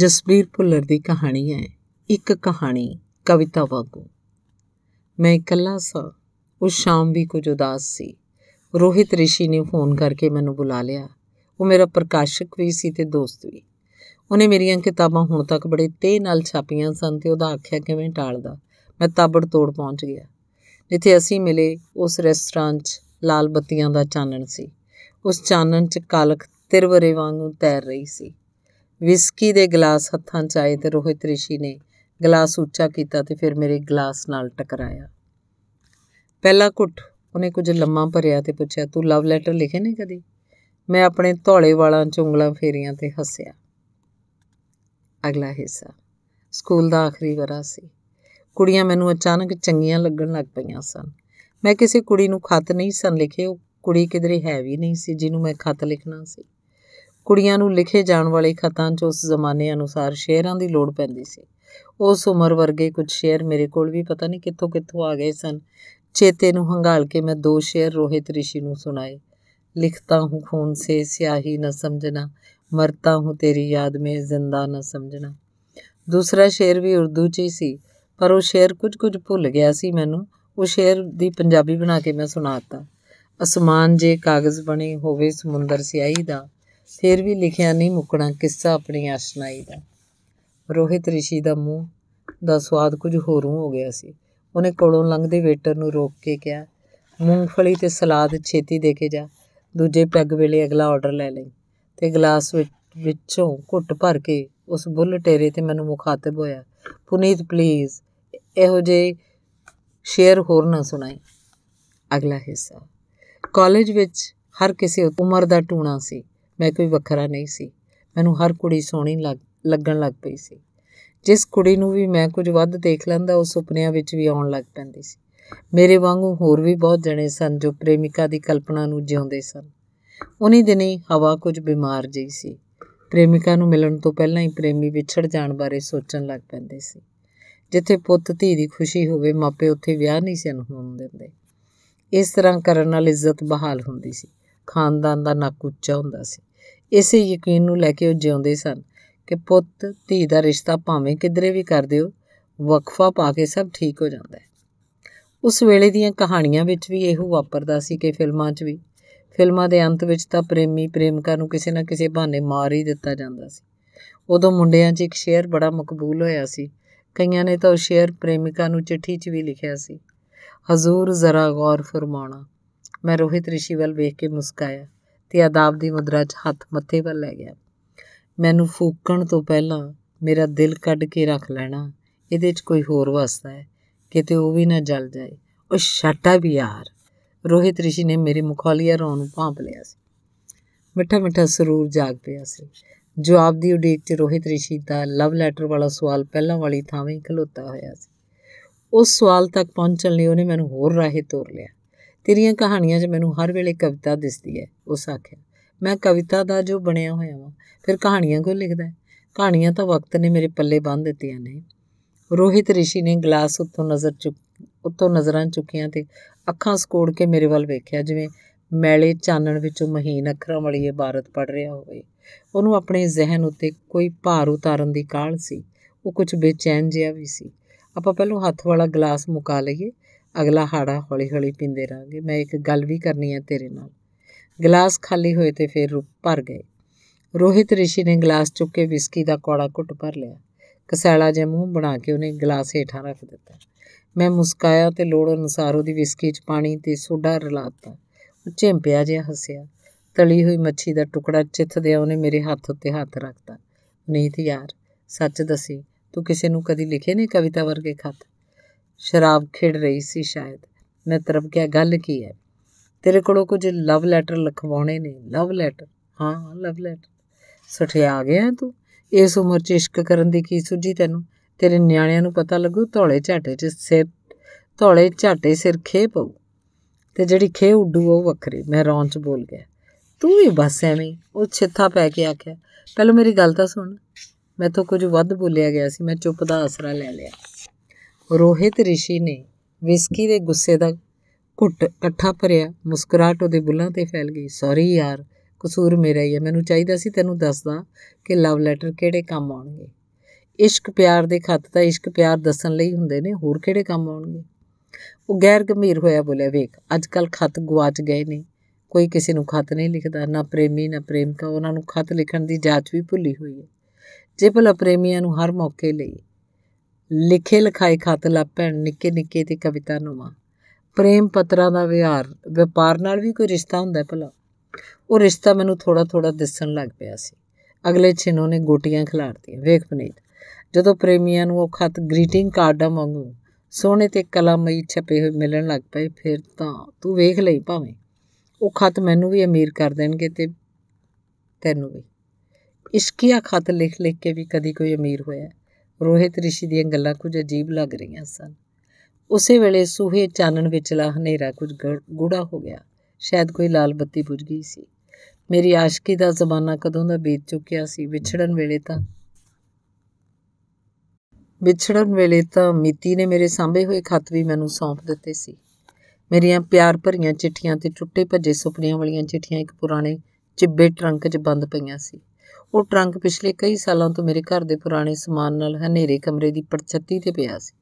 ਜਸਬੀਰ ਭੁੱਲਰ ਦੀ ਕਹਾਣੀ ਹੈ ਇੱਕ ਕਹਾਣੀ ਕਵਿਤਾ ਵਾਂਗੂ ਮੈਂ ਇਕੱਲਾ ਸਾਂ ਉਸ ਸ਼ਾਮ ਵੀ ਕੁਝ ਉਦਾਸ ਸੀ ਰੋਹਿਤ ਰਿਸ਼ੀ ਨੇ ਫੋਨ ਕਰਕੇ ਮੈਨੂੰ ਬੁਲਾ ਲਿਆ ਉਹ ਮੇਰਾ ਪ੍ਰਕਾਸ਼ਕ ਵੀ ਸੀ ਤੇ ਦੋਸਤ ਵੀ ਉਹਨੇ ਮੇਰੀਆਂ ਕਿਤਾਬਾਂ ਹੁਣ ਤੱਕ ਬੜੇ ਤੇ ਨਾਲ ਛਾਪੀਆਂ ਸਨ ਤੇ ਉਹਦਾ ਆਖਿਆ ਕਿਵੇਂ ਟਾਲਦਾ ਮੈਂ ਤਾਬੜ ਤੋੜ ਪਹੁੰਚ ਗਿਆ ਜਿੱਥੇ ਅਸੀਂ ਮਿਲੇ ਉਸ ਰੈਸਟੋਰੈਂਟ 'ਚ ਲਾਲ ਬੱਤੀਆਂ ਦਾ ਚਾਨਣ ਸੀ ਉਸ ਚਾਨਣ 'ਚ ਕਾਲਖ ਤਿਰਵਰੇ ਵਾਂਗੂ ਤੈਰ ਰਹੀ ਸੀ ਵਿਸਕੀ ਦੇ ਗਲਾਸ ਹੱਥਾਂ 'ਚ ਆਏ ਤੇ ਰੋਹਿਤ ਰਿਸ਼ੀ ਨੇ ਗਲਾਸ ਉੱਚਾ ਕੀਤਾ ਤੇ ਫਿਰ ਮੇਰੇ ਗਲਾਸ ਨਾਲ ਟਕਰਾਇਆ ਪਹਿਲਾ ਘੁੱਟ ਉਹਨੇ ਕੁਝ ਲੰਮਾ ਭਰਿਆ ਤੇ ਪੁੱਛਿਆ ਤੂੰ ਲਵ ਲੈਟਰ ਲਿਖੇ ਨੇ ਕਦੀ ਮੈਂ ਆਪਣੇ ਧੌਲੇ ਵਾਲਾਂ 'ਚ ਉਂਗਲਾਂ ਫੇਰੀਆਂ ਤੇ ਹੱਸਿਆ ਅਗਲਾ ਹਿੱਸਾ ਸਕੂਲ ਦਾ ਆਖਰੀ ਵਰਾ ਸੀ ਕੁੜੀਆਂ ਮੈਨੂੰ ਅਚਾਨਕ ਚੰਗੀਆਂ ਲੱਗਣ ਲੱਗ ਪਈਆਂ ਸਨ ਮੈਂ ਕਿਸੇ ਕੁੜੀ ਨੂੰ ਖਤ ਨਹੀਂ ਸਨ ਲਿਖੇ ਉਹ ਕੁੜੀ ਕਿਧਰੇ ਹੈ ਵੀ ਨਹੀਂ ਸੀ ਜਿਹਨੂੰ ਮੈਂ ਖਤ ਲਿਖਣਾ ਸੀ ਕੁੜੀਆਂ ਨੂੰ ਲਿਖੇ ਜਾਣ ਵਾਲੇ ਖਤਾਂ 'ਚ ਉਸ ਜ਼ਮਾਨੇ ਅਨੁਸਾਰ ਸ਼ੇਰਾਂ ਦੀ ਲੋੜ ਪੈਂਦੀ ਸੀ ਉਸ ਉਮਰ ਵਰਗੇ ਕੁਝ ਸ਼ੇਰ ਮੇਰੇ ਕੋਲ ਵੀ ਪਤਾ ਨਹੀਂ ਕਿੱਥੋਂ ਕਿੱਥੋਂ ਆ ਗਏ ਸਨ ਚੇਤੇ ਨੂੰ ਹੰਗਾਲ ਕੇ ਮੈਂ ਦੋ ਸ਼ੇਰ ਰੋਹਿਤ ਰਿਸ਼ੀ ਨੂੰ ਸੁਣਾਏ ਲਿਖਤਾ ਹੂੰ ਖੂਨ ਸੇ ਸਿਆਹੀ ਨਾ ਸਮਝਣਾ ਮਰਤਾ ਹੂੰ ਤੇਰੀ ਯਾਦ ਮੇ ਜ਼ਿੰਦਾ ਨਾ ਸਮਝਣਾ ਦੂਸਰਾ ਸ਼ੇਰ ਵੀ ਉਰਦੂ 'ਚ ਹੀ ਸੀ ਪਰ ਉਹ ਸ਼ੇਰ ਕੁਝ ਕੁਝ ਭੁੱਲ ਗਿਆ ਸੀ ਮੈਨੂੰ ਉਹ ਸ਼ੇਰ ਦੀ ਪੰਜਾਬੀ ਬਣਾ ਕੇ ਮੈਂ ਸੁਣਾਤਾ ਅਸਮਾਨ ਜੇ ਕਾਗਜ਼ ਬਣੇ ਹੋਵੇ ਸਮੁੰਦਰ ਸਿਆਹੀ ਦਾ ਫਿਰ ਵੀ ਲਿਖਿਆ ਨਹੀਂ ਮੁਕਣਾ ਕਿੱਸਾ ਆਪਣੀ ਅਸ਼ਨਾਈ ਦਾ ਰੋਹਿਤ ਰਿਸ਼ੀ ਦਾ ਮੂੰਹ ਦਾ ਸਵਾਦ ਕੁਝ ਹੋਰੋਂ ਹੋ ਗਿਆ ਸੀ ਉਹਨੇ ਕੋਲੋਂ ਲੰਘਦੇ ਵੇਟਰ ਨੂੰ ਰੋਕ ਕੇ ਕਿਹਾ ਮੂੰਗਫਲੀ ਤੇ ਸਲਾਦ ਛੇਤੀ ਦੇ ਕੇ ਜਾ ਦੂਜੇ ਪੈਗ ਵੇਲੇ ਅਗਲਾ ਆਰਡਰ ਲੈ ਲਈ ਤੇ ਗਲਾਸ ਵਿੱਚੋਂ ਘੁੱਟ ਭਰ ਕੇ ਉਸ ਬੁੱਲ ਟੇਰੇ ਤੇ ਮੈਨੂੰ ਮੁਖਾਤਬ ਹੋਇਆ ਪੁਨੀਤ ਪਲੀਜ਼ ਇਹੋ ਜੇ ਸ਼ੇਅਰ ਹੋਰ ਨਾ ਸੁਣਾਈ ਅਗਲਾ ਹਿੱਸਾ ਕਾਲਜ ਵਿੱਚ ਹਰ ਕਿਸੇ ਉਮਰ ਦਾ ਟੂਣਾ ਸੀ ਮੈਂ ਕੋਈ ਵੱਖਰਾ ਨਹੀਂ ਸੀ ਮੈਨੂੰ ਹਰ ਕੁੜੀ ਸੋਹਣੀ ਲੱਗਣ ਲੱਗ ਪਈ ਸੀ ਜਿਸ ਕੁੜੀ ਨੂੰ ਵੀ ਮੈਂ ਕੁਝ ਵੱਧ ਦੇਖ ਲੈਂਦਾ ਉਹ ਸੁਪਨਿਆਂ ਵਿੱਚ ਵੀ ਆਉਣ ਲੱਗ ਪੈਂਦੀ ਸੀ ਮੇਰੇ ਵਾਂਗੂ ਹੋਰ ਵੀ ਬਹੁਤ ਜਣੇ ਸਨ ਜੋ ਪ੍ਰੇਮਿਕਾ ਦੀ ਕਲਪਨਾ ਨੂੰ ਜਿਉਂਦੇ ਸਨ ਉਨੀ ਦਿਨੀ ਹਵਾ ਕੁਝ ਬਿਮਾਰ ਜਿਹੀ ਸੀ ਪ੍ਰੇਮਿਕਾ ਨੂੰ ਮਿਲਣ ਤੋਂ ਪਹਿਲਾਂ ਹੀ ਪ੍ਰੇਮੀ ਵਿਛੜ ਜਾਣ ਬਾਰੇ ਸੋਚਣ ਲੱਗ ਪੈਂਦੇ ਸੀ ਜਿੱਥੇ ਪੁੱਤ ਧੀ ਦੀ ਖੁਸ਼ੀ ਹੋਵੇ ਮਾਪੇ ਉੱਥੇ ਵਿਆਹ ਨਹੀਂ ਸਨ ਹੋਣ ਦਿੰਦੇ ਇਸ ਤਰ੍ਹਾਂ ਕਰਨ ਨਾਲ ਇੱਜ਼ਤ ਬਹਾਲ ਹੁੰਦੀ ਸੀ ਖਾਨਦਾਨ ਦਾ ਨਾਕ ਉੱਚਾ ਹੁੰਦਾ ਸੀ ਇਸੇ ਯਕੀਨ ਨੂੰ ਲੈ ਕੇ ਉਹ ਜਿਉਂਦੇ ਸਨ ਕਿ ਪੁੱਤ ਧੀ ਦਾ ਰਿਸ਼ਤਾ ਭਾਵੇਂ ਕਿਧਰੇ ਵੀ ਕਰ ਦਿਓ ਵਕਫਾ ਪਾ ਕੇ ਸਭ ਠੀਕ ਹੋ ਜਾਂਦਾ ਹੈ ਉਸ ਵੇਲੇ ਦੀਆਂ ਕਹਾਣੀਆਂ ਵਿੱਚ ਵੀ ਇਹੋ ਵਾਪਰਦਾ ਸੀ ਕਿ ਫਿਲਮਾਂ 'ਚ ਵੀ ਫਿਲਮਾਂ ਦੇ ਅੰਤ ਵਿੱਚ ਤਾਂ ਪ੍ਰੇਮੀ ਪ੍ਰੇਮਿਕਾ ਨੂੰ ਕਿਸੇ ਨਾ ਕਿਸੇ ਬਹਾਨੇ ਮਾਰ ਹੀ ਦਿੱਤਾ ਜਾਂਦਾ ਸੀ ਉਦੋਂ ਮੁੰਡਿਆਂ 'ਚ ਇੱਕ ਸ਼ੇਅਰ ਬੜਾ ਮਕਬੂਲ ਹੋਇਆ ਸੀ ਕਈਆਂ ਨੇ ਤਾਂ ਉਹ ਸ਼ੇਅਰ ਪ੍ਰੇਮਿਕਾ ਨੂੰ ਚਿੱਠੀ 'ਚ ਵੀ ਲਿਖਿਆ ਸੀ ਹਜ਼ੂਰ ਜ਼ਰਾ ਗੌਰ ਫਰਮਾਉਣਾ ਮੈਂ ਰੋਹਿਤ ਰਿਸ਼ੀ ਵੱਲ ਵੇਖ ਕੇ ਮੁਸਕਾਇਆ ਤੇ ਆਦਾਬ ਦੀ ਮੁਦਰਾ 'ਚ ਹੱਥ ਮੱਥੇ ਵੱਲ ਲੈ ਗਿਆ ਮੈਨੂੰ ਫੂਕਣ ਤੋਂ ਪਹਿਲਾਂ ਮੇਰਾ ਦਿਲ ਕੱਢ ਕੇ ਰੱਖ ਲੈਣਾ ਇਹਦੇ 'ਚ ਕੋਈ ਹੋਰ ਵਸਦਾ ਹੈ ਕਿਤੇ ਉਹ ਵੀ ਨਾ ਜਲ ਜਾਏ ਉਹ ਛਾਟਾ ਵੀ ਯਾਰ ਰੋਹਿਤ ਰਿਸ਼ੀ ਨੇ ਮੇਰੇ ਮੁਖਾਲੀਆ ਰੌਣ ਨੂੰ ਭਾਂਪ ਲਿਆ ਸੀ ਮਿੱਠਾ ਮਿੱਠਾ ਸਰੂਰ ਜਾਗ ਪਿਆ ਸੀ ਜਵਾਬ ਦੀ ਉਡੀਕ 'ਚ ਰੋਹਿਤ ਰਿਸ਼ੀ ਦਾ ਲਵ ਲੈਟਰ ਵਾਲਾ ਸਵਾਲ ਪਹਿਲਾਂ ਵਾਲੀ ਥਾਵੇਂ ਖਲੋਤਾ ਹੋਇਆ ਸੀ ਉਸ ਸਵਾਲ ਤੱਕ ਪਹੁੰਚਣ ਲਈ ਉਹਨੇ ਮੈਨੂੰ ਹੋਰ ਰਾਹੇ ਤੋਰ ਲਿਆ ਤੇਰੀਆਂ ਕਹਾਣੀਆਂ 'ਚ ਮੈਨੂੰ ਹਰ ਵੇਲੇ ਕਵਿਤਾ ਦਿਸਦੀ ਹੈ ਉਸ ਆਖਿਆ ਮੈਂ ਕਵਿਤਾ ਦਾ ਜੋ ਬਣਿਆ ਹੋਇਆ ਵਾਂ ਫਿਰ ਕਹਾਣੀਆਂ ਕਿਉਂ ਲਿਖਦਾ ਹੈ ਕਹਾਣੀਆਂ ਤਾਂ ਵਕਤ ਨੇ ਮੇਰੇ ਪੱਲੇ ਬੰਨ ਦਿੱਤੀਆਂ ਨੇ ਰੋਹਿਤ ਰਿਸ਼ੀ ਨੇ ਗਲਾਸ ਉੱਤੋਂ ਨਜ਼ਰ ਚੁੱਕ ਉੱਤੋਂ ਨਜ਼ਰਾਂ ਚੁੱਕੀਆਂ ਤੇ ਅੱਖਾਂ ਸਕੋੜ ਕੇ ਮੇਰੇ ਵੱਲ ਵੇਖਿਆ ਜਿਵੇਂ ਮੈਲੇ ਚਾਨਣ ਵਿੱਚੋਂ ਮਹੀਨ ਅੱਖਰਾਂ ਵਾਲੀ ਇਬਾਰਤ ਪੜ ਰਿਹਾ ਹੋਵੇ ਉਹਨੂੰ ਆਪਣੇ ਜ਼ਿਹਨ ਉੱਤੇ ਕੋਈ ਭਾਰ ਉਤਾਰਨ ਦੀ ਕਾਹਲ ਸੀ ਉਹ ਕੁਝ ਬੇਚੈਨ ਜਿਹਾ ਵੀ ਸੀ ਆਪਾਂ ਪਹਿਲਾਂ ਹੱਥ ਵਾਲਾ ਗਲਾਸ ਮੁਕਾ ਲਈਏ ਅਗਲਾ ਹਾੜਾ ਹੌਲੀ-ਹੌਲੀ ਪੀਂਦੇ ਰਾਂਗੇ ਮੈਂ ਇੱਕ ਗੱਲ ਵੀ ਕਰਨੀ ਹੈ ਤੇਰੇ ਨਾਲ ਗਲਾਸ ਖਾਲੀ ਹੋਏ ਤੇ ਫਿਰ ਭਰ ਗਏ ਰੋਹਿਤ ਰਿਸ਼ੀ ਨੇ ਗਲਾਸ ਚੁੱਕ ਕੇ ਵਿਸਕੀ ਦਾ ਕੋੜਾ ਘੁੱਟ ਭਰ ਲਿਆ ਕਸੈਲਾ ਜਿਹਾ ਮੂੰਹ ਬਣਾ ਕੇ ਉਹਨੇ ਗਲਾਸ ਹੇਠਾਂ ਰੱਖ ਦਿੱਤਾ ਮੈਂ ਮੁਸਕਾਇਆ ਤੇ ਲੋੜ ਅਨੁਸਾਰ ਉਹਦੀ ਵਿਸਕੀ 'ਚ ਪਾਣੀ ਤੇ ਸੋਡਾ ਰਲਾਤਾ ਉਹ ਝੇਂਪਿਆ ਜਿਹਾ ਹੱਸਿਆ ਤਲੀ ਹੋਈ ਮੱਛੀ ਦਾ ਟੁਕੜਾ ਚਿੱਥਦਿਆਂ ਉਹਨੇ ਮੇਰੇ ਹੱਥ ਉੱਤੇ ਹੱਥ ਰੱਖਤਾ ਤੇ ਯਾਰ ਸੱਚ ਦੱਸੀ ਤੂੰ ਕਿਸੇ ਨੂੰ ਕਦੀ ਲਿਖੇ ਨੇ ਕਵਿਤਾ ਵਰਗੇ ਖਤ ਸ਼ਰਾਬ ਖੇਡ ਰਹੀ ਸੀ ਸ਼ਾਇਦ ਮੈਂ ਤਰਫ ਗਿਆ ਗੱਲ ਕੀ ਹੈ ਤੇਰੇ ਕੋਲੋਂ ਕੁਝ ਲਵ ਲੈਟਰ ਲਿਖਵਾਉਣੇ ਨੇ ਲਵ ਲੈਟਰ ਹਾਂ ਲਵ ਲੈਟਰ ਸਠਿਆ ਆ ਗਿਆ ਤੂੰ ਇਸ ਉਮਰ 'ਚ ਇਸ਼ਕ ਕਰਨ ਦੀ ਕੀ ਸੁਝੀ ਤੈਨੂੰ ਤੇਰੇ ਨਿਆਣਿਆਂ ਨੂੰ ਪਤਾ ਲੱਗੂ ਧੌਲੇ ਝਾਟੇ 'ਚ ਸਿਰ ਧੌਲੇ ਝਾਟੇ ਸਿਰ ਖੇ ਪਊ ਤੇ ਜਿਹੜੀ ਖੇ ਉੱਡੂ ਉਹ ਵੱਖਰੀ ਮੈਂ ਰੌਂ 'ਚ ਬੋਲ ਗਿਆ ਤੂੰ ਵੀ ਬਸ ਐਵੇਂ ਉਹ ਛਿੱਥਾ ਪੈ ਕੇ ਆਖਿਆ ਪਹਿਲਾਂ ਮੇਰੀ ਗੱਲ ਤਾਂ ਸੁਣ ਮੈਂ ਤਾਂ ਕੁਝ ਵੱਧ ਬੋਲਿਆ ਗਿਆ ਸੀ ਮੈਂ ਚੁੱਪ ਦਾ ਆਸਰਾ ਲੈ ਲਿਆ ਰੋਹਿਤ ਰਿਸ਼ੀ ਨੇ ਵਿਸਕੀ ਦੇ ਗੁੱਸੇ ਦਾ ਘੁੱਟ ਇਕੱਠਾ ਭਰਿਆ ਮੁਸਕਰਾਟ ਉਹਦੇ ਬੁੱਲਾਂ ਤੇ ਫੈਲ ਗਈ ਸੌਰੀ ਯਾਰ ਕਸੂਰ ਮੇਰਾ ਹੀ ਹੈ ਮੈਨੂੰ ਚਾਹੀਦਾ ਸੀ ਤੈਨੂੰ ਦੱਸਦਾ ਕਿ ਲਵ ਲੈਟਰ ਕਿਹੜੇ ਕੰਮ ਆਉਣਗੇ ਇਸ਼ਕ ਪਿਆਰ ਦੇ ਖੱਤ ਤਾਂ ਇਸ਼ਕ ਪਿਆਰ ਦੱਸਣ ਲਈ ਹੁੰਦੇ ਨੇ ਹੋਰ ਕਿਹੜੇ ਕੰਮ ਆਉਣਗੇ ਉਹ ਗੈਰ ਗੰਭੀਰ ਹੋਇਆ ਬੋਲੇ ਵੇਖ ਅੱਜ ਕੱਲ ਖੱਤ ਗਵਾਚ ਗਏ ਨੇ ਕੋਈ ਕਿਸੇ ਨੂੰ ਖੱਤ ਨਹੀਂ ਲਿਖਦਾ ਨਾ ਪ੍ਰੇਮੀ ਨਾ ਪ੍ਰੇਮਿਕਾ ਉਹਨਾਂ ਨੂੰ ਖੱਤ ਲਿਖਣ ਦੀ ਜਾਚ ਵੀ ਭੁੱਲੀ ਹੋਈ ਹੈ ਜੇ ਭਲਾ ਪ੍ਰੇਮੀਆਂ ਨੂੰ ਹਰ ਮੌਕੇ ਲਈ ਲਿਖੇ ਲਿਖਾਏ ਖਤ ਪੈਣ ਨਿੱਕੇ ਨਿੱਕੇ ਤੇ ਕਵਿਤਾ ਨੂੰਵਾ ਪ੍ਰੇਮ ਪਤਰਾ ਦਾ ਵਿਹਾਰ ਵਪਾਰ ਨਾਲ ਵੀ ਕੋਈ ਰਿਸ਼ਤਾ ਹੁੰਦਾ ਭਲਾ ਉਹ ਰਿਸ਼ਤਾ ਮੈਨੂੰ ਥੋੜਾ ਥੋੜਾ ਦਿਸਣ ਲੱਗ ਪਿਆ ਸੀ ਅਗਲੇ ਛਿਨੋਂ ਨੇ ਗੋਟੀਆਂ ਖਿਲਾਰਤੀਆਂ ਵੇਖ ਪਨੀਤ ਜਦੋਂ ਪ੍ਰੇਮੀਆਂ ਨੂੰ ਉਹ ਖਤ ਗ੍ਰੀਟਿੰਗ ਕਾਰਡਾਂ ਵਾਂਗੂ ਸੋਹਣੇ ਤੇ ਕਲਾਮਈ ਛਪੇ ਹੋਏ ਮਿਲਣ ਲੱਗ ਪਏ ਫਿਰ ਤਾਂ ਤੂੰ ਵੇਖ ਲਈ ਭਾਵੇਂ ਉਹ ਖਤ ਮੈਨੂੰ ਵੀ ਅਮੀਰ ਕਰ ਦੇਣਗੇ ਤੇ ਤੈਨੂੰ ਵੀ ਇਸ਼ਕੀਆ ਖਤ ਲਿਖ ਲਿਖ ਕੇ ਵੀ ਕਦੀ ਕੋਈ ਅਮੀਰ ਹੋਇਆ ਰੋਹਿਤ ਰਿਸ਼ੀ ਦੀਆਂ ਗੱਲਾਂ ਕੁਝ ਅਜੀਬ ਲੱਗ ਰਹੀਆਂ ਸਨ ਉਸੇ ਵੇਲੇ ਸੂਹੇ ਚਾਨਣ ਵਿੱਚਲਾ ਹਨੇਰਾ ਕੁਝ ਗੂੜਾ ਹੋ ਗਿਆ ਸ਼ਾਇਦ ਕੋਈ ਲਾਲ ਬੱਤੀ ਬੁਝ ਗਈ ਸੀ ਮੇਰੀ ਆਸ਼ਕੀ ਦਾ ਜ਼ਮਾਨਾ ਕਦੋਂ ਦਾ ਬੀਤ ਚੁੱਕਿਆ ਸੀ ਵਿਛੜਨ ਵੇਲੇ ਤਾਂ ਵਿਛੜਨ ਵੇਲੇ ਤਾਂ ਮਿੱਤੀ ਨੇ ਮੇਰੇ ਸਾਹਮਣੇ ਹੋਏ ਖੱਤ ਵੀ ਮੈਨੂੰ ਸੌਂਪ ਦਿੱਤੇ ਸੀ ਮੇਰੀਆਂ ਪਿਆਰ ਭਰੀਆਂ ਚਿੱਠੀਆਂ ਤੇ ਟੁੱਟੇ ਭੱਜੇ ਸੁਪਨਿਆਂ ਵਾਲੀਆਂ ਚਿੱਠੀਆਂ ਇੱਕ ਪੁਰਾਣੇ ਚਿੱਬੇ ਟਰੰਕ 'ਚ ਬੰਦ ਪਈਆਂ ਸੀ ਉਹ ਟਰੰਕ ਪਿਛਲੇ ਕਈ ਸਾਲਾਂ ਤੋਂ ਮੇਰੇ ਘਰ ਦੇ ਪੁਰਾਣੇ ਸਮਾਨ ਨਾਲ ਹਨੇਰੇ ਕਮਰੇ ਦੀ ਪਰਛੱਤੀ ਤੇ ਪਿਆ ਸੀ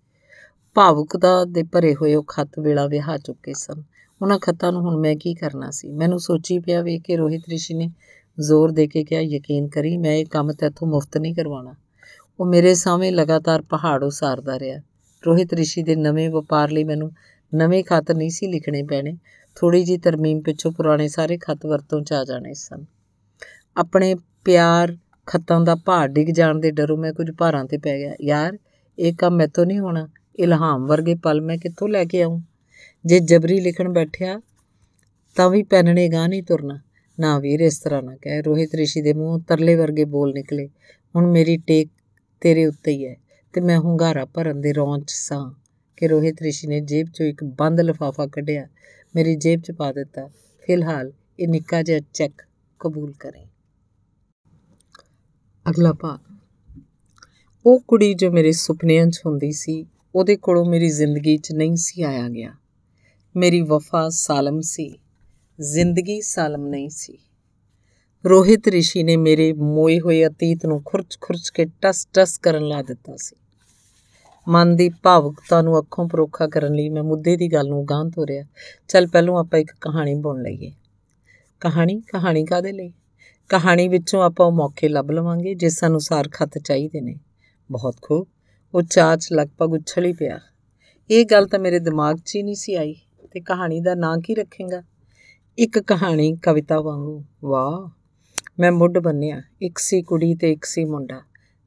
ਭਾਵੁਕਤਾ ਦੇ ਭਰੇ ਹੋਏ ਉਹ ਖੱਤ ਵੇਲਾ ਵਿਹਾ ਚੁੱਕੇ ਸਨ ਉਹਨਾਂ ਖੱਤਾਂ ਨੂੰ ਹੁਣ ਮੈਂ ਕੀ ਕਰਨਾ ਸੀ ਮੈਨੂੰ ਸੋਚੀ ਪਿਆ ਵੇਖ ਕੇ ਰੋਹਿਤ ਰਿਸ਼ੀ ਨੇ ਜ਼ੋਰ ਦੇ ਕੇ ਕਿਹਾ ਯਕੀਨ ਕਰੀ ਮੈਂ ਇਹ ਕੰਮ ਤੇਥੋਂ ਮੁਫਤ ਨਹੀਂ ਕਰਵਾਉਣਾ ਉਹ ਮੇਰੇ ਸਾਹਮਣੇ ਲਗਾਤਾਰ ਪਹਾੜ ਉਸਾਰਦਾ ਰਿਹਾ ਰੋਹਿਤ ਰਿਸ਼ੀ ਦੇ ਨਵੇਂ ਵਪਾਰ ਲਈ ਮੈਨੂੰ ਨਵੇਂ ਖੱਤ ਨਹੀਂ ਸੀ ਲਿਖਣੇ ਪੈਣੇ ਥੋੜੀ ਜੀ ਤਰਮੀਮ ਪਿੱਛੋਂ ਪੁਰਾਣੇ ਸਾਰੇ ਖੱਤ ਵਰਤੋਂ ਚ ਆ ਜਾਣੇ ਸਨ ਆਪਣੇ ਪਿਆਰ ਖੱਤਾਂ ਦਾ ਭਾਰ ਡਿੱਗ ਜਾਣ ਦੇ ਡਰੋਂ ਮੈਂ ਕੁਝ ਭਾਰਾਂ 'ਤੇ ਪੈ ਗਿਆ ਯਾਰ ਇਹ ਕੰਮ ਮੈਥੋਂ ਨਹੀਂ ਹੋਣਾ ਇਲਹਾਮ ਵਰਗੇ ਪਲ ਮੈਂ ਕਿੱਥੋਂ ਲੈ ਕੇ ਆਉਂ ਜੇ ਜਬਰੀ ਲਿਖਣ ਬੈਠਿਆ ਤਾਂ ਵੀ ਪੈਨਣੇ ਗਾ ਗਾਹ ਨਹੀਂ ਤੁਰਨਾ ਨਾ ਵੀਰ ਇਸ ਤਰ੍ਹਾਂ ਨਾ ਕਹਿ ਰੋਹਿਤ ਰਿਸ਼ੀ ਦੇ ਮੂੰਹੋਂ ਤਰਲੇ ਵਰਗੇ ਬੋਲ ਨਿਕਲੇ ਹੁਣ ਮੇਰੀ ਟੇਕ ਤੇਰੇ ਉੱਤੇ ਹੀ ਹੈ ਤੇ ਮੈਂ ਹੁੰਗਾਰਾ ਭਰਨ ਦੇ ਰੌਂਚ ਸਾਂ ਕਿ ਰੋਹਿਤ ਰਿਸ਼ੀ ਨੇ ਜੇਬ 'ਚੋਂ ਇੱਕ ਬੰਦ ਲਫਾਫਾ ਕੱਢਿਆ ਮੇਰੀ ਜੇਬ 'ਚ ਪਾ ਦਿੱਤਾ ਫਿਲਹਾਲ ਇਹ ਨਿੱਕਾ ਜਿਹਾ ਚੈੱਕ ਕਬੂਲ ਕਰੇ ਅਗਲਾ ਭਾਗ ਉਹ ਕੁੜੀ ਜੋ ਮੇਰੇ ਸੁਪਨਿਆਂ 'ਚ ਹੁੰਦੀ ਸੀ ਉਹਦੇ ਕੋਲੋਂ ਮੇਰੀ ਜ਼ਿੰਦਗੀ 'ਚ ਨਹੀਂ ਸੀ ਆਇਆ ਗਿਆ ਮੇਰੀ ਵਫਾ ਸਾਲਮ ਸੀ ਜ਼ਿੰਦਗੀ ਸਾਲਮ ਨਹੀਂ ਸੀ ਰੋਹਿਤ ਰਿਸ਼ੀ ਨੇ ਮੇਰੇ ਮੋਏ ਹੋਏ ਅਤੀਤ ਨੂੰ ਖੁਰਚ-ਖੁਰਚ ਕੇ ਟਸ-ਟਸ ਕਰਨ ਲਾ ਦਿੱਤਾ ਸੀ ਮਨ ਦੀ ਭਾਵੁਕਤਾ ਨੂੰ ਅੱਖੋਂ ਪਰੋਖਾ ਕਰਨ ਲਈ ਮੈਂ ਮੁੱਦੇ ਦੀ ਗੱਲ ਨੂੰ ਗਾਂਹ ਤੋਰਿਆ ਚੱਲ ਪਹਿਲਾਂ ਆਪਾਂ ਇੱਕ ਕਹਾਣੀ ਬੁਣ ਲਈਏ ਕਹਾਣੀ ਕਹਾਣੀ ਕਾਦੇ ਲਈ ਕਹਾਣੀ ਵਿੱਚੋਂ ਆਪਾਂ ਉਹ ਮੌਕੇ ਲੱਭ ਲਵਾਂਗੇ ਜਿਸ ਅਨੁਸਾਰ ਖਤ ਚਾਹੀਦੇ ਨੇ ਬਹੁਤ ਖੂਬ ਉਹ ਚਾਚ ਲਗਭਗ ਉਛਲੀ ਹੀ ਪਿਆ ਇਹ ਗੱਲ ਤਾਂ ਮੇਰੇ ਦਿਮਾਗ 'ਚ ਹੀ ਨਹੀਂ ਸੀ ਆਈ ਤੇ ਕਹਾਣੀ ਦਾ ਨਾਂ ਕੀ ਰੱਖੇਗਾ ਇੱਕ ਕਹਾਣੀ ਕਵਿਤਾ ਵਾਂਗੂ ਵਾਹ ਮੈਂ ਮੁੱਢ ਬੰਨਿਆ ਇੱਕ ਸੀ ਕੁੜੀ ਤੇ ਇੱਕ ਸੀ ਮੁੰਡਾ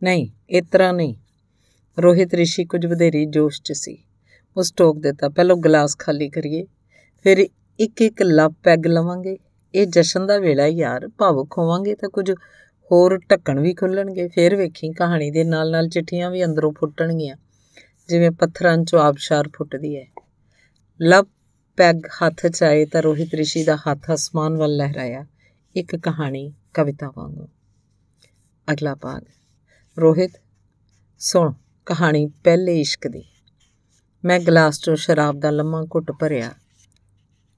ਨਹੀਂ ਇਸ ਤਰ੍ਹਾਂ ਨਹੀਂ ਰੋਹਿਤ ਰਿਸ਼ੀ ਕੁਝ ਵਧੇਰੀ ਜੋਸ਼ 'ਚ ਸੀ ਉਸ ਟੋਕ ਦਿੱਤਾ ਪਹਿਲਾਂ ਗਲਾਸ ਖਾਲੀ ਕਰੀਏ ਫਿਰ ਇੱਕ ਇੱਕ ਲੱਪ ਪੈਗ ਲਵਾਂਗੇ ਇਹ ਜਸ਼ਨ ਦਾ ਵੇਲਾ ਯਾਰ ਭਾਵੁਕ ਹੋਵਾਂਗੇ ਤਾਂ ਕੁਝ ਹੋਰ ਢੱਕਣ ਵੀ ਖੁੱਲਣਗੇ ਫੇਰ ਵੇਖੀ ਕਹਾਣੀ ਦੇ ਨਾਲ-ਨਾਲ ਚਿੱਠੀਆਂ ਵੀ ਅੰਦਰੋਂ ਫੁੱਟਣਗੀਆਂ ਜਿਵੇਂ ਪੱਥਰਾਂ 'ਚੋਂ ਆਬਸ਼ਾਰ ਫੁੱਟਦੀ ਹੈ ਲਵ ਪੈਗ ਹੱਥ 'ਚ ਆਏ ਤਾਂ ਰੋਹਿਤ ਰਿਸ਼ੀ ਦਾ ਹੱਥ ਅਸਮਾਨ ਵੱਲ ਲਹਿਰਾਇਆ ਇੱਕ ਕਹਾਣੀ ਕਵਿਤਾ ਵਾਂਗੂ ਅਗਲਾ ਭਾਗ ਰੋਹਿਤ ਸੁਣ ਕਹਾਣੀ ਪਹਿਲੇ ਇਸ਼ਕ ਦੀ ਮੈਂ ਗਲਾਸ 'ਚੋਂ ਸ਼ਰਾਬ ਦਾ ਲੰਮਾ ਘੁੱਟ ਭਰਿਆ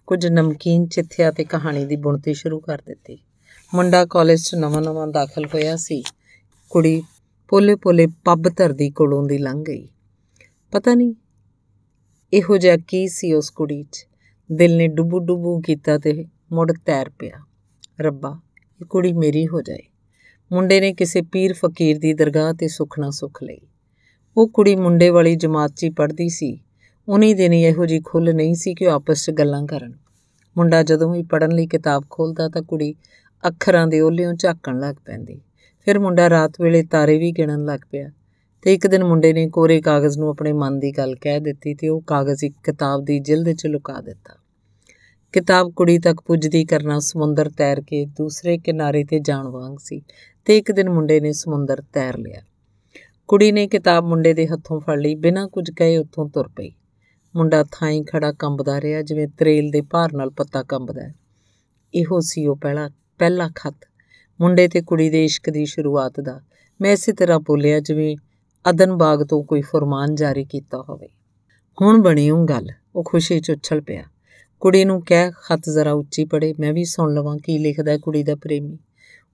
ਕੁਝ ਨਮਕੀਨ ਚਿੱਥਿਆ ਤੇ ਕਹਾਣੀ ਦੀ ਬੁਣਤੀ ਸ਼ੁਰੂ ਕਰ ਦਿੱਤੀ ਮੁੰਡਾ ਕਾਲਜ 'ਚ ਨਵਾਂ-ਨਵਾਂ ਦਾਖਲ ਹੋਇਆ ਸੀ ਕੁੜੀ ਪੋਲੇ-ਪੋਲੇ ਪੱਬ ਧਰਦੀ ਕੋਲੋਂ ਦੀ ਲੰਘ ਗਈ ਪਤਾ ਨਹੀਂ ਇਹੋ ਜਿਹਾ ਕੀ ਸੀ ਉਸ ਕੁੜੀ 'ਚ ਦਿਲ ਨੇ ਡੁੱਬੂ ਡੁੱਬੂ ਕੀਤਾ ਤੇ ਮੁੜ ਤੈਰ ਪਿਆ ਰੱਬਾ ਇਹ ਕੁੜੀ ਮੇਰੀ ਹੋ ਜਾਏ ਮੁੰਡੇ ਨੇ ਕਿਸੇ ਪੀਰ ਫਕੀਰ ਦੀ ਦਰਗਾਹ ਤੇ ਸੁਖਣਾ ਸੁਖ ਲਈ ਉਹ ਕੁੜੀ ਮੁੰਡੇ ਵਾਲੀ ਜਮਾਤ 'ਚ ਪੜ੍ਹਦੀ ਸੀ ਉਨੀ ਦਿਨ ਇਹੋ ਜੀ ਖੁੱਲ ਨਹੀਂ ਸੀ ਕਿ ਉਹ ਆਪਸ ਵਿੱਚ ਗੱਲਾਂ ਕਰਨ ਮੁੰਡਾ ਜਦੋਂ ਵੀ ਪੜਨ ਲਈ ਕਿਤਾਬ ਖੋਲਦਾ ਤਾਂ ਕੁੜੀ ਅੱਖਰਾਂ ਦੇ ਉਹਲਿਓਂ ਝਾਕਣ ਲੱਗ ਪੈਂਦੀ ਫਿਰ ਮੁੰਡਾ ਰਾਤ ਵੇਲੇ ਤਾਰੇ ਵੀ ਗਿਣਨ ਲੱਗ ਪਿਆ ਤੇ ਇੱਕ ਦਿਨ ਮੁੰਡੇ ਨੇ ਕੋਰੇ ਕਾਗਜ਼ ਨੂੰ ਆਪਣੇ ਮਨ ਦੀ ਗੱਲ ਕਹਿ ਦਿੱਤੀ ਤੇ ਉਹ ਕਾਗਜ਼ ਇੱਕ ਕਿਤਾਬ ਦੀ ਜਿਲਦ 'ਚ ਲੁਕਾ ਦਿੱਤਾ ਕਿਤਾਬ ਕੁੜੀ ਤੱਕ ਪੁੱਜਦੀ ਕਰਨਾ ਸਮੁੰਦਰ ਤੈਰ ਕੇ ਦੂਸਰੇ ਕਿਨਾਰੇ ਤੇ ਜਾਣ ਵਾਂਗ ਸੀ ਤੇ ਇੱਕ ਦਿਨ ਮੁੰਡੇ ਨੇ ਸਮੁੰਦਰ ਤੈਰ ਲਿਆ ਕੁੜੀ ਨੇ ਕਿਤਾਬ ਮੁੰਡੇ ਦੇ ਹੱਥੋਂ ਫੜ ਲਈ ਬਿਨਾਂ ਕੁਝ ਕਹੇ ਉੱਥੋਂ ਤੁਰ ਪਈ ਮੁੰਡਾ ਥਾਈਂ ਖੜਾ ਕੰਬਦਾ ਰਿਹਾ ਜਿਵੇਂ ਤਰੇਲ ਦੇ ਭਾਰ ਨਾਲ ਪੱਤਾ ਕੰਬਦਾ ਇਹੋ ਸੀ ਉਹ ਪਹਿਲਾ ਪਹਿਲਾ ਖੱਤ ਮੁੰਡੇ ਤੇ ਕੁੜੀ ਦੇ ਇਸ਼ਕ ਦੀ ਸ਼ੁਰੂਆਤ ਦਾ ਮੈਂ ਇਸੇ ਤਰ੍ਹਾਂ ਬੋਲਿਆ ਜਿਵੇਂ ਅਦਨ ਬਾਗ ਤੋਂ ਕੋਈ ਫਰਮਾਨ ਜਾਰੀ ਕੀਤਾ ਹੋਵੇ ਹੁਣ ਬਣੀ ਉਹ ਗੱਲ ਉਹ ਖੁਸ਼ੀ ਚ ਉੱਛਲ ਪਿਆ ਕੁੜੀ ਨੂੰ ਕਹਿ ਖੱਤ ਜ਼ਰਾ ਉੱਚੀ ਪੜੇ ਮੈਂ ਵੀ ਸੁਣ ਲਵਾਂ ਕੀ ਲਿਖਦਾ ਕੁੜੀ ਦਾ ਪ੍ਰੇਮੀ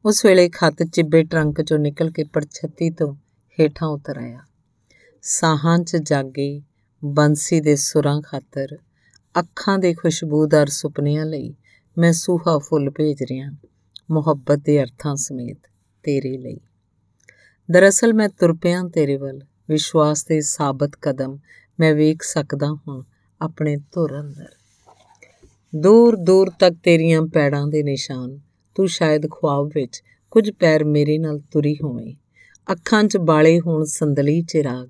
ਉਸ ਵੇਲੇ ਖੱਤ ਚਿੱਬੇ ਟਰੰਕ ਚੋਂ ਨਿਕਲ ਕੇ ਪਰਛਤੀ ਤੋਂ ਹੇਠਾਂ ਉਤਰ ਆਇਆ ਸਾਹਾਂ 'ਚ ਜਾਗੇ ਬੰਸੀ ਦੇ ਸੁਰਾਂ ਖਾਤਰ ਅੱਖਾਂ ਦੇ ਖੁਸ਼ਬੂਦਾਰ ਸੁਪਨਿਆਂ ਲਈ ਮੈਂ ਸੂਹਾ ਫੁੱਲ ਭੇਜ ਰਿਹਾ ਮੁਹੱਬਤ ਦੇ ਅਰਥਾਂ ਸਮੇਤ ਤੇਰੇ ਲਈ ਦਰਅਸਲ ਮੈਂ ਤੁਰਪਿਆਂ ਤੇਰੇ ਵੱਲ ਵਿਸ਼ਵਾਸ ਦੇ ਸਾਬਤ ਕਦਮ ਮੈਂ ਵੇਖ ਸਕਦਾ ਹੁਣ ਆਪਣੇ ਧੁਰ ਅੰਦਰ ਦੂਰ ਦੂਰ ਤੱਕ ਤੇਰੀਆਂ ਪੈੜਾਂ ਦੇ ਨਿਸ਼ਾਨ ਤੂੰ ਸ਼ਾਇਦ ਖੁਆਬ ਵਿੱਚ ਕੁਝ ਪੈਰ ਮੇਰੇ ਨਾਲ ਤੁਰੀ ਹੋਵੇਂ ਅੱਖਾਂ 'ਚ ਬਾਲੇ ਹੋਣ ਸੰਦਲੀ ਚਿਰਾਗ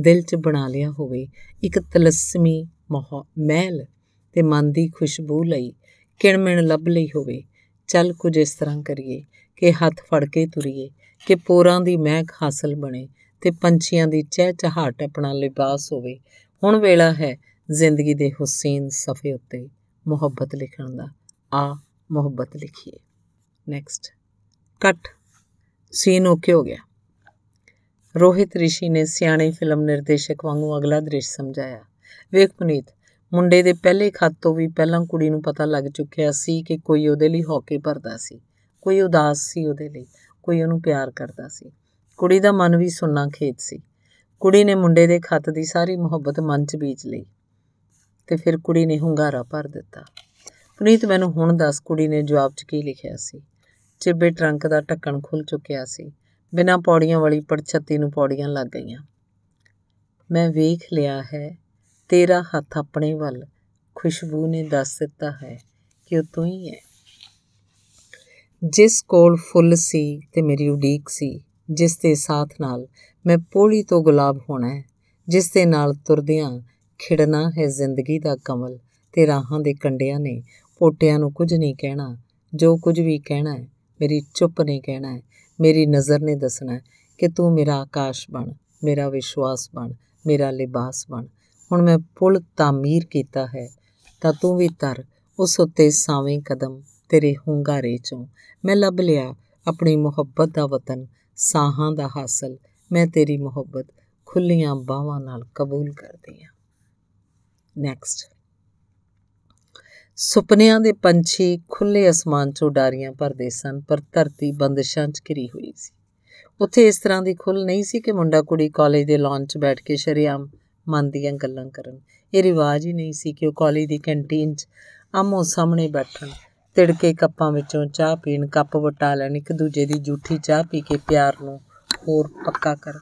ਦਿਲ 'ਚ ਬਣਾ ਲਿਆ ਹੋਵੇ ਇੱਕ ਤਲਸਮੀ ਮਹਿਲ ਤੇ ਮਨ ਦੀ ਖੁਸ਼ਬੂ ਲਈ ਕਿਣਮਣ ਲੱਭ ਲਈ ਹੋਵੇ ਚੱਲ ਕੁਝ ਇਸ ਤਰ੍ਹਾਂ ਕਰੀਏ ਕਿ ਹੱਥ ਫੜ ਕੇ ਤੁਰੀਏ ਕਿ ਪੋਰਾਂ ਦੀ ਮਹਿਕ ਹਾਸਲ ਬਣੇ ਤੇ ਪੰਛੀਆਂ ਦੀ ਚਹਿਚਹਾਟ ਆਪਣਾ ਲਿਬਾਸ ਹੋਵੇ ਹੁਣ ਵੇਲਾ ਹੈ ਜ਼ਿੰਦਗੀ ਦੇ ਹੁਸੈਨ ਸਫੇ ਉੱਤੇ ਮੁਹੱਬਤ ਲਿਖਣ ਦਾ ਆ ਮੁਹੱਬਤ ਲਿਖੀਏ ਨੈਕਸਟ ਕੱਟ ਸੀਨ ਓਕੇ ਹੋ ਗਿਆ ਰੋਹਿਤ ਰਿਸ਼ੀ ਨੇ ਸਿਆਣੇ ਫਿਲਮ ਨਿਰਦੇਸ਼ਕ ਵਾਂਗੂ ਅਗਲਾ ਦ੍ਰਿਸ਼ ਸਮਝਾਇਆ ਵੇਖ ਪੁਨੀਤ ਮੁੰਡੇ ਦੇ ਪਹਿਲੇ ਖੱਤ ਤੋਂ ਵੀ ਪਹਿਲਾਂ ਕੁੜੀ ਨੂੰ ਪਤਾ ਲੱਗ ਚੁੱਕਿਆ ਸੀ ਕਿ ਕੋਈ ਉਹਦੇ ਲਈ ਹੌਕੇ ਭਰਦਾ ਸੀ ਕੋਈ ਉਦਾਸ ਸੀ ਉਹਦੇ ਲਈ ਕੋਈ ਉਹਨੂੰ ਪਿਆਰ ਕਰਦਾ ਸੀ ਕੁੜੀ ਦਾ ਮਨ ਵੀ ਸੁੰਨਾ ਖੇਤ ਸੀ ਕੁੜੀ ਨੇ ਮੁੰਡੇ ਦੇ ਖੱਤ ਦੀ ਸਾਰੀ ਮੁਹੱਬਤ ਮਨ 'ਚ ਬੀਜ ਲਈ ਤੇ ਫਿਰ ਕੁੜੀ ਨੇ ਹੁੰਗਾਰਾ ਭਰ ਦਿੱਤਾ ਪੁਨੀਤ ਮੈਨੂੰ ਹੁਣ ਦੱਸ ਕੁੜੀ ਨੇ ਜਵਾਬ 'ਚ ਕੀ ਲਿਖਿਆ ਸੀ ਚਿੱਬੇ ਟਰੰਕ ਦਾ ਢੱਕਣ ਖੁੱਲ ਚੁੱਕਿਆ ਸੀ ਬਿਨਾਂ ਪੌੜੀਆਂ ਵਾਲੀ ਪਰਛੱਤੀ ਨੂੰ ਪੌੜੀਆਂ ਲੱਗ ਗਈਆਂ ਮੈਂ ਵੇਖ ਲਿਆ ਹੈ ਤੇਰਾ ਹੱਥ ਆਪਣੇ ਵੱਲ ਖੁਸ਼ਬੂ ਨੇ ਦੱਸ ਦਿੱਤਾ ਹੈ ਕਿ ਉਹ ਤੂੰ ਹੀ ਹੈ ਜਿਸ ਕੋਲ ਫੁੱਲ ਸੀ ਤੇ ਮੇਰੀ ਉਡੀਕ ਸੀ ਜਿਸ ਦੇ ਸਾਥ ਨਾਲ ਮੈਂ ਪੋਲੀ ਤੋਂ ਗੁਲਾਬ ਹੋਣਾ ਹੈ ਜਿਸ ਦੇ ਨਾਲ ਤੁਰਦਿਆਂ ਖਿੜਨਾ ਹੈ ਜ਼ਿੰਦਗੀ ਦਾ ਕਮਲ ਤੇ ਰਾਹਾਂ ਦੇ ਕੰਡਿਆਂ ਨੇ ਪੋਟਿਆਂ ਨੂੰ ਕੁਝ ਨਹੀਂ ਕਹਿਣਾ ਜੋ ਕੁਝ ਵੀ ਕਹਿਣਾ ਹੈ ਮੇਰੀ ਚੁੱਪ ਨੇ ਕਹਿਣਾ ਹੈ ਮੇਰੀ ਨਜ਼ਰ ਨੇ ਦੱਸਣਾ ਕਿ ਤੂੰ ਮੇਰਾ ਆਕਾਸ਼ ਬਣ ਮੇਰਾ ਵਿਸ਼ਵਾਸ ਬਣ ਮੇਰਾ ਲਿਬਾਸ ਬਣ ਹੁਣ ਮੈਂ ਪੁਲ ਤਾਮੀਰ ਕੀਤਾ ਹੈ ਤਾਂ ਤੂੰ ਵੀ ਤਰ ਉਸ ਉੱਤੇ ਸਾਵੇਂ ਕਦਮ ਤੇਰੇ ਹੁੰਗਾਰੇ ਚੋਂ ਮੈਂ ਲੱਭ ਲਿਆ ਆਪਣੀ ਮੁਹੱਬਤ ਦਾ ਵਤਨ ਸਾਹਾਂ ਦਾ ਹਾਸਲ ਮੈਂ ਤੇਰੀ ਮੁਹੱਬਤ ਖੁੱਲੀਆਂ ਬਾਹਾਂ ਨਾਲ ਕਬੂਲ ਕਰਦੀ ਹਾਂ ਨੈਕਸਟ ਸੁਪਨਿਆਂ ਦੇ ਪੰਛੀ ਖੁੱਲੇ ਅਸਮਾਨ 'ਚ ਉਡਾਰੀਆਂ ਭਰਦੇ ਸਨ ਪਰ ਧਰਤੀ ਬੰਦਸ਼ਾਂ 'ਚ ਘਿਰੀ ਹੋਈ ਸੀ ਉੱਥੇ ਇਸ ਤਰ੍ਹਾਂ ਦੀ ਖੁੱਲ ਨਹੀਂ ਸੀ ਕਿ ਮੁੰਡਾ ਕੁੜੀ ਕਾਲਜ ਦੇ ਲੌਂਚ 'ਚ ਬੈਠ ਕੇ ਸ਼ਰੀਆਮ ਮਨ ਦੀਆਂ ਗੱਲਾਂ ਕਰਨ ਇਹ ਰਿਵਾਜ ਹੀ ਨਹੀਂ ਸੀ ਕਿ ਉਹ ਕਾਲਜ ਦੀ ਕੈਂਟੀਨ 'ਚ ਆਮੋ ਸਾਹਮਣੇ ਬੈਠਣ ਤਿੜਕੇ ਕੱਪਾਂ ਵਿੱਚੋਂ ਚਾਹ ਪੀਣ ਕੱਪ ਵਟਾ ਲੈਣ ਇੱਕ ਦੂਜੇ ਦੀ ਜੂਠੀ ਚਾਹ ਪੀ ਕੇ ਪਿਆਰ ਨੂੰ ਹੋਰ ਪੱਕਾ ਕਰ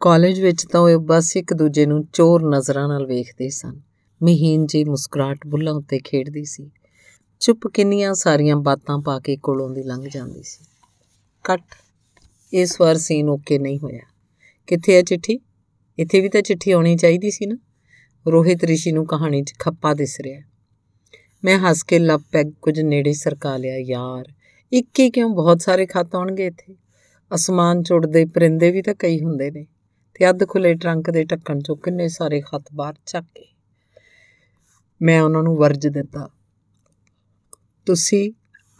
ਕਾਲਜ ਵਿੱਚ ਤਾਂ ਉਹ ਬਸ ਇੱਕ ਦੂਜੇ ਨੂੰ ਚੋਰ ਨਜ਼ਰਾਂ ਨਾਲ ਵੇਖਦੇ ਸਨ ਮਹੀਨ ਜੀ ਮੁਸਕਰਾਟ ਬੁੱਲਾਂ ਉੱਤੇ ਖੇਡਦੀ ਸੀ ਚੁੱਪ ਕਿੰਨੀਆਂ ਸਾਰੀਆਂ ਬਾਤਾਂ ਪਾ ਕੇ ਕੋਲੋਂ ਦੀ ਲੰਘ ਜਾਂਦੀ ਸੀ ਕੱਟ ਇਸ ਵਾਰ ਸੀਨ ਓਕੇ ਨਹੀਂ ਹੋਇਆ ਕਿੱਥੇ ਹੈ ਚਿੱਠੀ ਇੱਥੇ ਵੀ ਤਾਂ ਚਿੱਠੀ ਆਉਣੀ ਚਾਹੀਦੀ ਸੀ ਨਾ ਰੋਹਿਤ ਰਿਸ਼ੀ ਨੂੰ ਕਹਾਣੀ 'ਚ ਖੱਪਾ ਦਿਸ ਰਿਹਾ ਮੈਂ ਹੱਸ ਕੇ ਲੱਭ ਪੈਗ ਕੁਝ ਨੇੜੇ ਸਰਕਾ ਲਿਆ ਯਾਰ ਇੱਕ ਹੀ ਕਿਉਂ ਬਹੁਤ ਸਾਰੇ ਖਤ ਆਉਣਗੇ ਇੱਥੇ ਅਸਮਾਨ ਚੁੜਦੇ ਪਰਿੰਦੇ ਵੀ ਤਾਂ ਕਈ ਹੁੰਦੇ ਨੇ ਤੇ ਅੱਧ ਖੁੱਲੇ ਟਰੰਕ ਦੇ ਢੱਕਣ 'ਚੋਂ ਕਿੰਨੇ ਸਾਰੇ ਖਤ ਬਾਹਰ ਚੱਕੇ ਮੈਂ ਉਹਨਾਂ ਨੂੰ ਵਰਜ ਦਿੱਤਾ ਤੁਸੀਂ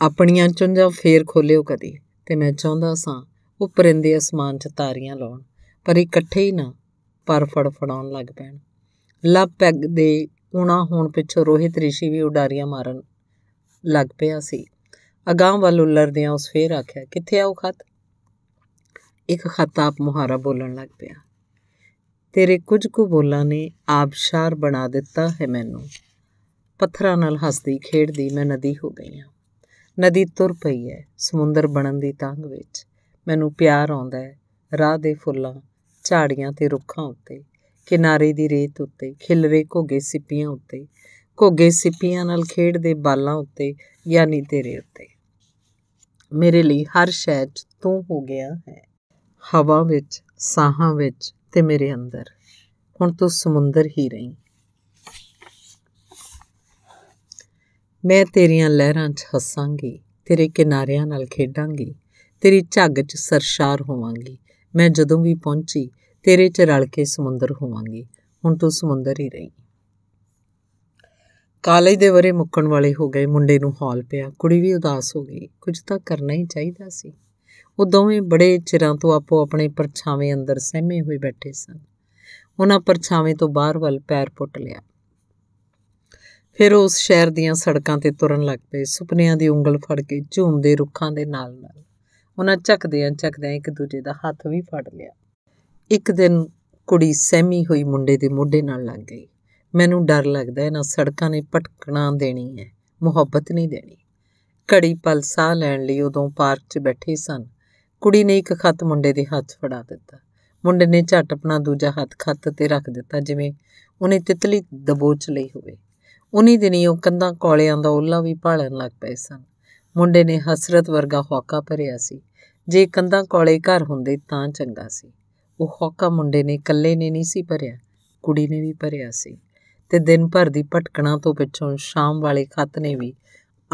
ਆਪਣੀਆਂ ਚੁੰਝਾਂ ਫੇਰ ਖੋਲਿਓ ਕਦੀ ਤੇ ਮੈਂ ਚਾਹੁੰਦਾ ਸਾਂ ਉਹ ਪਰਿੰਦੇ ਅਸਮਾਨ 'ਚ ਤਾਰੀਆਂ ਲਾਉਣ ਪਰ ਇਕੱਠੇ ਹੀ ਨਾ ਪਰ ਫੜਫੜਾਉਣ ਲੱਗ ਪੈਣ ਲੱਭ ਪੈਗ ਦੇ ਉਣਾ ਹੋਣ ਪਿੱਛੋਂ ਰੋਹਿਤ ਰਿਸ਼ੀ ਵੀ ਉਡਾਰੀਆਂ ਮਾਰਨ ਲੱਗ ਪਿਆ ਸੀ ਅਗਾਹ ਵੱਲ ਉਲਰਦਿਆਂ ਉਸ ਫੇਰ ਆਖਿਆ ਕਿੱਥੇ ਆ ਉਹ ਖਤ ਇੱਕ ਖਤ ਆਪ ਮੁਹਾਰਾ ਬੋਲਣ ਲੱਗ ਪਿਆ ਤੇਰੇ ਕੁਝ ਕੁ ਬੋਲਾਂ ਨੇ ਆਬਸ਼ਾਰ ਬਣਾ ਦਿੱਤਾ ਹੈ ਮੈਨੂੰ ਪੱਥਰਾਂ ਨਾਲ ਹੱਸਦੀ ਖੇਡਦੀ ਮੈਂ ਨਦੀ ਹੋ ਗਈ ਹਾਂ ਨਦੀ ਤੁਰ ਪਈ ਹੈ ਸਮੁੰਦਰ ਬਣਨ ਦੀ ਤੰਗ ਵਿੱਚ ਮੈਨੂੰ ਪਿਆਰ ਆਉਂਦਾ ਹੈ ਰਾਹ ਦੇ ਫੁੱਲਾਂ ਝਾੜੀਆਂ ਤੇ ਰੁੱਖਾਂ ਉੱਤੇ ਕਿਨਾਰੇ ਦੀ ਰੇਤ ਉੱਤੇ ਖਿਲਰੇ ਘੋਗੇ ਸਿੱਪੀਆਂ ਉੱਤੇ ਘੋਗੇ ਸਿੱਪੀਆਂ ਨਾਲ ਖੇਡਦੇ ਬਾਲਾਂ ਉੱਤੇ ਯਾਨੀ ਤੇਰੇ ਉੱਤੇ ਮੇਰੇ ਲਈ ਹਰ ਸ਼ੈਅ ਤੂੰ ਹੋ ਗਿਆ ਹੈ ਹਵਾ ਵਿੱਚ ਸਾਹਾਂ ਵਿੱਚ ਤੇ ਮੇਰੇ ਅੰਦਰ ਹੁਣ ਤੂੰ ਸਮੁੰਦਰ ਹੀ ਰਹੀ ਮੈਂ ਤੇਰੀਆਂ ਲਹਿਰਾਂ 'ਚ ਹੱਸਾਂਗੀ ਤੇਰੇ ਕਿਨਾਰਿਆਂ ਨਾਲ ਖੇਡਾਂਗੀ ਤੇਰੀ ਝੱਗ 'ਚ ਸਰਸ਼ਾਰ ਹੋਵਾਂਗੀ ਮੈਂ ਜਦੋਂ ਵੀ ਪਹੁੰਚੀ ਤੇਰੇ 'ਚ ਰਲ ਕੇ ਸਮੁੰਦਰ ਹੋਵਾਂਗੀ ਹੁਣ ਤੂੰ ਸਮੁੰਦਰ ਹੀ ਰਹੀ ਕਾਲਜ ਦੇ ਵਰੇ ਮੁੱਕਣ ਵਾਲੇ ਹੋ ਗਏ ਮੁੰਡੇ ਨੂੰ ਹੌਲ ਪਿਆ ਕੁੜੀ ਵੀ ਉਦਾਸ ਹੋ ਗਈ ਕੁਝ ਤਾਂ ਕਰਨਾ ਹੀ ਚਾਹੀਦਾ ਸੀ ਉਹ ਦੋਵੇਂ ਬੜੇ ਚਿਰਾਂ ਤੋਂ ਆਪੋ ਆਪਣੇ ਪਰਛਾਵੇਂ ਅੰਦਰ ਸਹਿਮੇ ਹੋਏ ਬੈਠੇ ਸਨ ਉਹਨਾਂ ਪਰਛਾਵੇਂ ਤੋਂ ਬਾਹਰ ਵੱਲ ਪੈਰ ਪੁੱਟ ਲਿਆ ਫਿਰ ਉਸ ਸ਼ਹਿਰ ਦੀਆਂ ਸੜਕਾਂ ਤੇ ਤੁਰਨ ਲੱਗ ਪਏ ਸੁਪਨਿਆਂ ਦੀ ਉਂਗਲ ਫੜ ਕੇ ਝੂਮਦੇ ਰੁੱਖਾਂ ਦੇ ਨਾਲ ਨਾਲ ਉਹਨਾਂ ਚੱਕਦਿਆਂ ਚੱਕਦਿਆਂ ਇੱਕ ਦੂਜੇ ਦਾ ਹੱਥ ਵੀ ਫੜ ਲਿਆ ਇੱਕ ਦਿਨ ਕੁੜੀ ਸਹਿਮੀ ਹੋਈ ਮੁੰਡੇ ਦੇ ਮੋਢੇ ਨਾਲ ਲੱਗ ਗਈ ਮੈਨੂੰ ਡਰ ਲੱਗਦਾ ਇਹਨਾਂ ਸੜਕਾਂ ਨੇ ਪਟਕਣਾ ਦੇਣੀ ਹੈ ਮੁਹੱਬਤ ਨਹੀਂ ਦੇਣੀ ਘੜੀ ਪਲ ਸਾਹ ਲੈਣ ਲਈ ਉਦੋਂ ਪਾਰਕ 'ਚ ਬੈਠੇ ਸਨ ਕੁੜੀ ਨੇ ਇੱਕ ਖੱਤ ਮੁੰਡੇ ਦੇ ਹੱਥ ਫੜਾ ਦਿੱਤਾ ਮੁੰਡੇ ਨੇ ਝਟ ਆਪਣਾ ਦੂਜਾ ਹੱਥ ਖੱਤ ਤੇ ਰੱਖ ਦਿੱਤਾ ਜਿਵੇਂ ਉਹਨੇ ਤਿਤਲੀ ਦਬੋਚ ਲਈ ਹੋਵੇ ਉਨੀ ਦਿਨੀ ਉਹ ਕੰਧਾਂ ਕੋਲਿਆਂ ਦਾ ਉਹਲਾ ਵੀ ਭਾਲਣ ਲੱਗ ਪਏ ਸਨ ਮੁੰਡੇ ਨੇ ਹਸਰਤ ਵਰਗਾ ਹੌਕਾ ਭਰਿਆ ਸੀ ਜੇ ਕੰਧਾਂ ਕੋਲੇ ਘਰ ਹੁੰਦੇ ਤਾਂ ਚੰਗਾ ਸੀ ਉਹ ਹੌਕਾ ਮੁੰਡੇ ਨੇ ਇਕੱਲੇ ਨੇ ਨਹੀਂ ਸੀ ਭਰਿਆ ਕੁੜੀ ਨੇ ਵੀ ਭਰਿਆ ਸੀ ਤੇ ਦਿਨ ਭਰ ਦੀ ਭਟਕਣਾ ਤੋਂ ਪਿੱਛੋਂ ਸ਼ਾਮ ਵਾਲੇ ਖੱਤ ਨੇ ਵੀ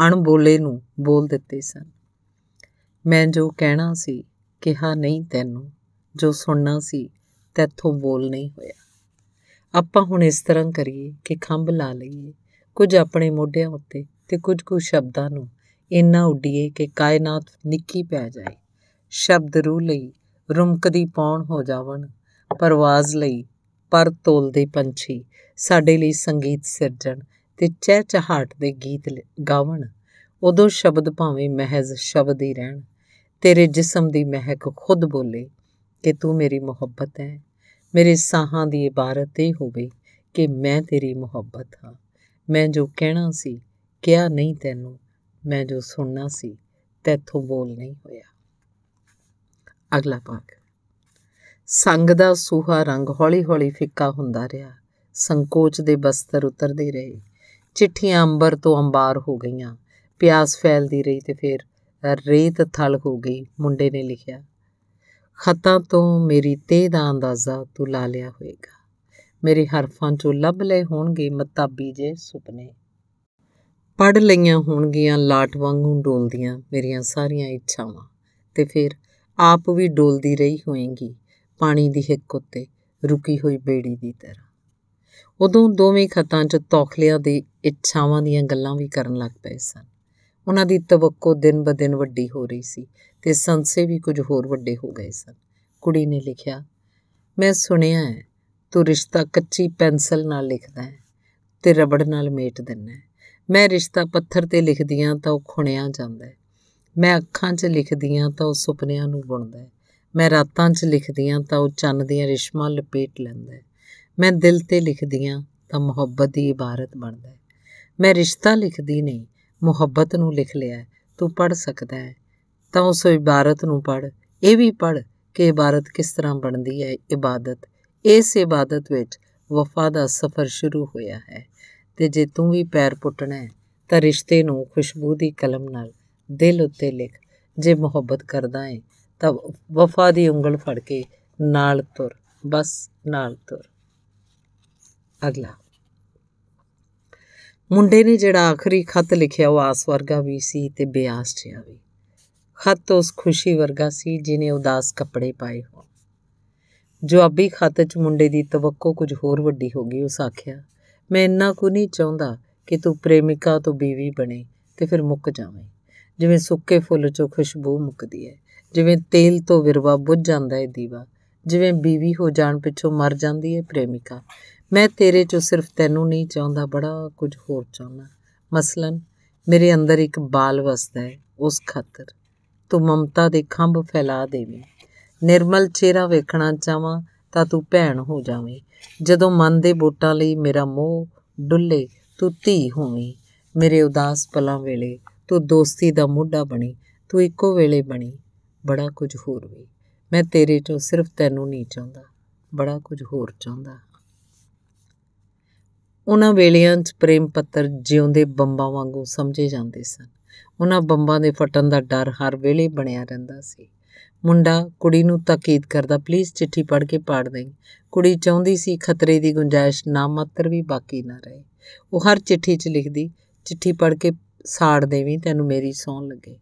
ਅਣਬੋਲੇ ਨੂੰ ਬੋਲ ਦਿੱਤੇ ਸਨ ਮੈਂ ਜੋ ਕਹਿਣਾ ਸੀ ਕਿਹਾ ਨਹੀਂ ਤੈਨੂੰ ਜੋ ਸੁਣਨਾ ਸੀ ਤੈਥੋਂ ਬੋਲ ਨਹੀਂ ਹੋਇਆ ਆਪਾਂ ਹੁਣ ਇਸ ਤਰ੍ਹਾਂ ਕਰੀਏ ਕਿ ਖੰਭ ਲਾ ਲਈਏ ਕੁਝ ਆਪਣੇ ਮੋਢਿਆਂ ਉੱਤੇ ਤੇ ਕੁਝ ਕੁ ਸ਼ਬਦਾਂ ਨੂੰ ਇੰਨਾ ਉੱਡੀਏ ਕਿ ਕਾਇਨਾਤ ਨਿੱਕੀ ਪੈ ਜਾਏ ਸ਼ਬਦ ਰੂਹ ਲਈ ਰੁਮਕਦੀ ਪੌਣ ਹੋ ਜਾਵਣ ਪਰਵਾਜ਼ ਲਈ ਪਰ ਤੋਲਦੇ ਪੰਛੀ ਸਾਡੇ ਲਈ ਸੰਗੀਤ ਸਿਰਜਣ ਤੇ ਚਹਿਚਹਾਟ ਦੇ ਗੀਤ ਗਾਵਣ ਉਦੋਂ ਸ਼ਬਦ ਭਾਵੇਂ ਮਹਿਜ਼ ਸ਼ਬਦ ਹੀ ਰਹਿਣ ਤੇਰੇ ਜਿਸਮ ਦੀ ਮਹਿਕ ਖੁਦ ਬੋਲੇ ਕਿ ਤੂੰ ਮੇਰੀ ਮੁਹੱਬਤ ਹੈ ਮੇਰੇ ਸਾਹਾਂ ਦੀ ਇਬਾਰਤ ਇਹ ਹੋਵੇ ਕਿ ਮੈਂ ਤੇਰੀ ਮੁਹੱਬਤ ਹਾਂ ਮੈਂ ਜੋ ਕਹਿਣਾ ਸੀ ਕਿਹਾ ਨਹੀਂ ਤੈਨੂੰ ਮੈਂ ਜੋ ਸੁਣਨਾ ਸੀ ਤੇਥੋਂ ਬੋਲ ਨਹੀਂ ਹੋਇਆ ਅਗਲਾ ਭਾਗ ਸੰਗ ਦਾ ਸੂਹਾ ਰੰਗ ਹੌਲੀ-ਹੌਲੀ ਫਿੱਕਾ ਹੁੰਦਾ ਰਿਹਾ ਸੰਕੋਚ ਦੇ ਬਸਤਰ ਉਤਰਦੇ ਰਹੇ ਚਿੱਠੀਆਂ ਅੰਬਰ ਤੋਂ ਅੰਬਾਰ ਹੋ ਗਈਆਂ ਪਿਆਸ ਫੈਲਦੀ ਰਹੀ ਤੇ ਫਿਰ ਰੇਤ ਥਲ ਹੋ ਗਈ ਮੁੰਡੇ ਨੇ ਲਿਖਿਆ ਖਤਾਂ ਤੋਂ ਮੇਰੀ ਤੇਹ ਦਾ ਅੰਦਾਜ਼ਾ ਤੂੰ ਲਾ ਲਿਆ ਹੋਵੇਗਾ ਮੇਰੇ ਹਰਫਾਂ ਚੋਂ ਲੱਭ ਲਏ ਹੋਣਗੇ ਮੱਤਾ ਬੀਜੇ ਸੁਪਨੇ ਪੜ ਲਈਆਂ ਹੋਣਗੀਆਂ ਲਾਟ ਵਾਂਗੂ ਡੋਲਦੀਆਂ ਮੇਰੀਆਂ ਸਾਰੀਆਂ ਇੱਛਾਵਾਂ ਤੇ ਫਿਰ ਆਪ ਵੀ ਡੋਲਦੀ ਰਹੀ ਹੋਏਗੀ ਪਾਣੀ ਦੀ ਹਿੱਕ ਉੱਤੇ ਰੁਕੀ ਹੋਈ ਬੇੜੀ ਦੀ ਤਰ੍ਹਾਂ ਉਦੋਂ ਦੋਵੇਂ ਖਤਾਂ 'ਚ ਤੌਖਲਿਆਂ ਦੀ ਇੱਛਾਵਾਂ ਦੀਆਂ ਗੱਲਾਂ ਵੀ ਕਰਨ ਲੱਗ ਪਏ ਸਨ ਉਹਨਾਂ ਦੀ ਤਵੱਕੋ ਦਿਨ ਦਿਨ ਵੱਡੀ ਹੋ ਰਹੀ ਸੀ ਤੇ ਸੰਸੇ ਵੀ ਕੁਝ ਹੋਰ ਵੱਡੇ ਹੋ ਗਏ ਸਨ ਕੁੜੀ ਨੇ ਲਿਖਿਆ ਮੈਂ ਸੁਣਿਆ ਹੈ ਤੂੰ ਰਿਸ਼ਤਾ ਕੱਚੀ ਪੈਨਸਲ ਨਾਲ ਲਿਖਦਾ ਹੈ ਤੇ ਰਬੜ ਨਾਲ ਮੇਟ ਦਿੰਦਾ ਹੈ ਮੈਂ ਰਿਸ਼ਤਾ ਪੱਥਰ ਤੇ ਲਿਖਦੀ ਆ ਤਾਂ ਉਹ ਖੁਣਿਆ ਜਾਂਦਾ ਹੈ ਮੈਂ ਅੱਖਾਂ 'ਚ ਲਿਖਦੀ ਆ ਤਾਂ ਉਹ ਸੁਪਨਿਆਂ ਨੂੰ ਬੁਣਦਾ ਹੈ ਮੈਂ ਰਾਤਾਂ 'ਚ ਲਿਖਦੀ ਆ ਤਾਂ ਉਹ ਚੰਨ ਦੀਆਂ ਰਿਸ਼ਮਾਂ ਲਪੇਟ ਲੈਂਦਾ ਹੈ ਮੈਂ ਦਿਲ ਤੇ ਲਿਖਦੀ ਆ ਤਾਂ ਮੁਹੱਬਤ ਦੀ ਇਬਾਰਤ ਬਣਦਾ ਹੈ ਮੈਂ ਰਿਸ਼ਤਾ ਲਿਖਦੀ ਨਹੀਂ ਮੁਹੱਬਤ ਨੂੰ ਲਿਖ ਲਿਆ ਤੂੰ ਪੜ ਸਕਦਾ ਹੈ ਤਾਂ ਉਸ ਇਬਾਰਤ ਨੂੰ ਪੜ ਇਹ ਵੀ ਪੜ ਕਿ ਇਬਾਰਤ ਕਿਸ ਤਰ੍ਹਾਂ ਬਣਦੀ ਹੈ ਇਬਾਦਤ ਇਸ ਇਬਾਦਤ ਵਿੱਚ ਵਫਾ ਦਾ ਸਫ਼ਰ ਸ਼ੁਰੂ ਹੋਇਆ ਹੈ ਤੇ ਜੇ ਤੂੰ ਵੀ ਪੈਰ ਪੁੱਟਣਾ ਤਾਂ ਰਿਸ਼ਤੇ ਨੂੰ ਖੁਸ਼ਬੂ ਦੀ ਕਲਮ ਨਾਲ ਦਿਲ ਉੱਤੇ ਲਿਖ ਜੇ ਮੁਹੱਬਤ ਕਰਦਾ ਹੈ ਤਾਂ ਵਫਾ ਦੀ ਉਂਗਲ ਫੜ ਕੇ ਨਾਲ ਤੁਰ ਬਸ ਨਾਲ ਤੁਰ ਅਗਲਾ ਮੁੰਡੇ ਨੇ ਜਿਹੜਾ ਆਖਰੀ ਖੱਤ ਲਿਖਿਆ ਉਹ ਆਸ ਵਰਗਾ ਵੀ ਸੀ ਤੇ ਬਿਆਸ ਜਿਹਾ ਵੀ ਖੱਤ ਉਸ ਖੁਸ਼ੀ ਵਰਗਾ ਸੀ ਜਿਨੇ ਉਦਾਸ ਕੱਪੜੇ ਪਾਏ ਹੋਣ ਜਵਾਬੀ ਖਤ 'ਚ ਮੁੰਡੇ ਦੀ ਤਵੱਕੋ ਕੁਝ ਹੋਰ ਵੱਡੀ ਹੋ ਗਈ ਉਸ ਆਖਿਆ ਮੈਂ ਇੰਨਾ ਕੁ ਨਹੀਂ ਚਾਹੁੰਦਾ ਕਿ ਤੂੰ ਪ੍ਰੇਮਿਕਾ ਤੋਂ ਬੀਵੀ ਬਣੇ ਤੇ ਫਿਰ ਮੁੱਕ ਜਾਵੇਂ ਜਿਵੇਂ ਸੁੱਕੇ ਫੁੱਲ 'ਚੋਂ ਖੁਸ਼ਬੂ ਮੁੱਕਦੀ ਹੈ ਜਿਵੇਂ ਤੇਲ ਤੋਂ ਵਿਰਵਾ ਬੁੱਝ ਜਾਂਦਾ ਹੈ ਦੀਵਾ ਜਿਵੇਂ ਬੀਵੀ ਹੋ ਜਾਣ ਪਿੱਛੋਂ ਮਰ ਜਾਂਦੀ ਹੈ ਪ੍ਰੇਮਿਕਾ ਮੈਂ ਤੇਰੇ 'ਚੋਂ ਸਿਰਫ ਤੈਨੂੰ ਨਹੀਂ ਚਾਹੁੰਦਾ ਬੜਾ ਕੁਝ ਹੋਰ ਚਾਹੁੰਦਾ ਮਸਲਨ ਮੇਰੇ ਅੰਦਰ ਇੱਕ ਬਾਲ ਵਸਦਾ ਹੈ ਉਸ ਖਾਤਰ ਤੂੰ ਮਮਤਾ ਦੇ ਖੰਭ ਫੈਲਾ ਦੇਵੇਂ ਨਿਰਮਲ ਚਿਹਰਾ ਵੇਖਣਾ ਚਾਹਾਂ ਤਾਂ ਤੂੰ ਭੈਣ ਹੋ ਜਾਵੇਂ ਜਦੋਂ ਮਨ ਦੇ ਬੋਟਾਂ ਲਈ ਮੇਰਾ ਮੋਹ ਡੁੱਲੇ ਤੂੰ ਧੀ ਹੋਵੇਂ ਮੇਰੇ ਉਦਾਸ ਪਲਾਂ ਵੇਲੇ ਤੂੰ ਦੋਸਤੀ ਦਾ ਮੋਢਾ ਬਣੀ ਤੂੰ ਇੱਕੋ ਵੇਲੇ ਬਣੀ ਬੜਾ ਕੁਝ ਹੋਰ ਵੀ ਮੈਂ ਤੇਰੇ ਚੋਂ ਸਿਰਫ ਤੈਨੂੰ ਨਹੀਂ ਚਾਹੁੰਦਾ ਬੜਾ ਕੁਝ ਹੋਰ ਚਾਹੁੰਦਾ ਉਹਨਾਂ ਵੇਲਿਆਂ 'ਚ ਪ੍ਰੇਮ ਪੱਤਰ ਜਿਉਂਦੇ ਬੰਬਾਂ ਵਾਂਗੂ ਸਮਝੇ ਜਾਂਦੇ ਸਨ ਉਹਨਾਂ ਬੰਬਾਂ ਦੇ ਫਟਣ ਦਾ ਡਰ ਹਰ ਵੇਲੇ ਬਣਿਆ ਰਹਿੰਦਾ ਸੀ ਮੁੰਡਾ ਕੁੜੀ ਨੂੰ ਤਾਕੀਦ ਕਰਦਾ ਪਲੀਜ਼ ਚਿੱਠੀ ਪੜ੍ਹ ਕੇ ਪਾੜ ਦੇ ਕੁੜੀ ਚਾਹੁੰਦੀ ਸੀ ਖਤਰੇ ਦੀ ਗੁੰਜਾਇਸ਼ ਨਾ ਮਾਤਰ ਵੀ ਬਾਕੀ ਨਾ ਰਹੇ ਉਹ ਹਰ ਚਿੱਠੀ 'ਚ ਲਿਖਦੀ ਚਿੱਠੀ ਪੜ੍ਹ ਕੇ ਸਾੜ ਦੇਵੀਂ ਤੈਨੂੰ ਮੇਰੀ ਸੌਣ ਲੱਗੇ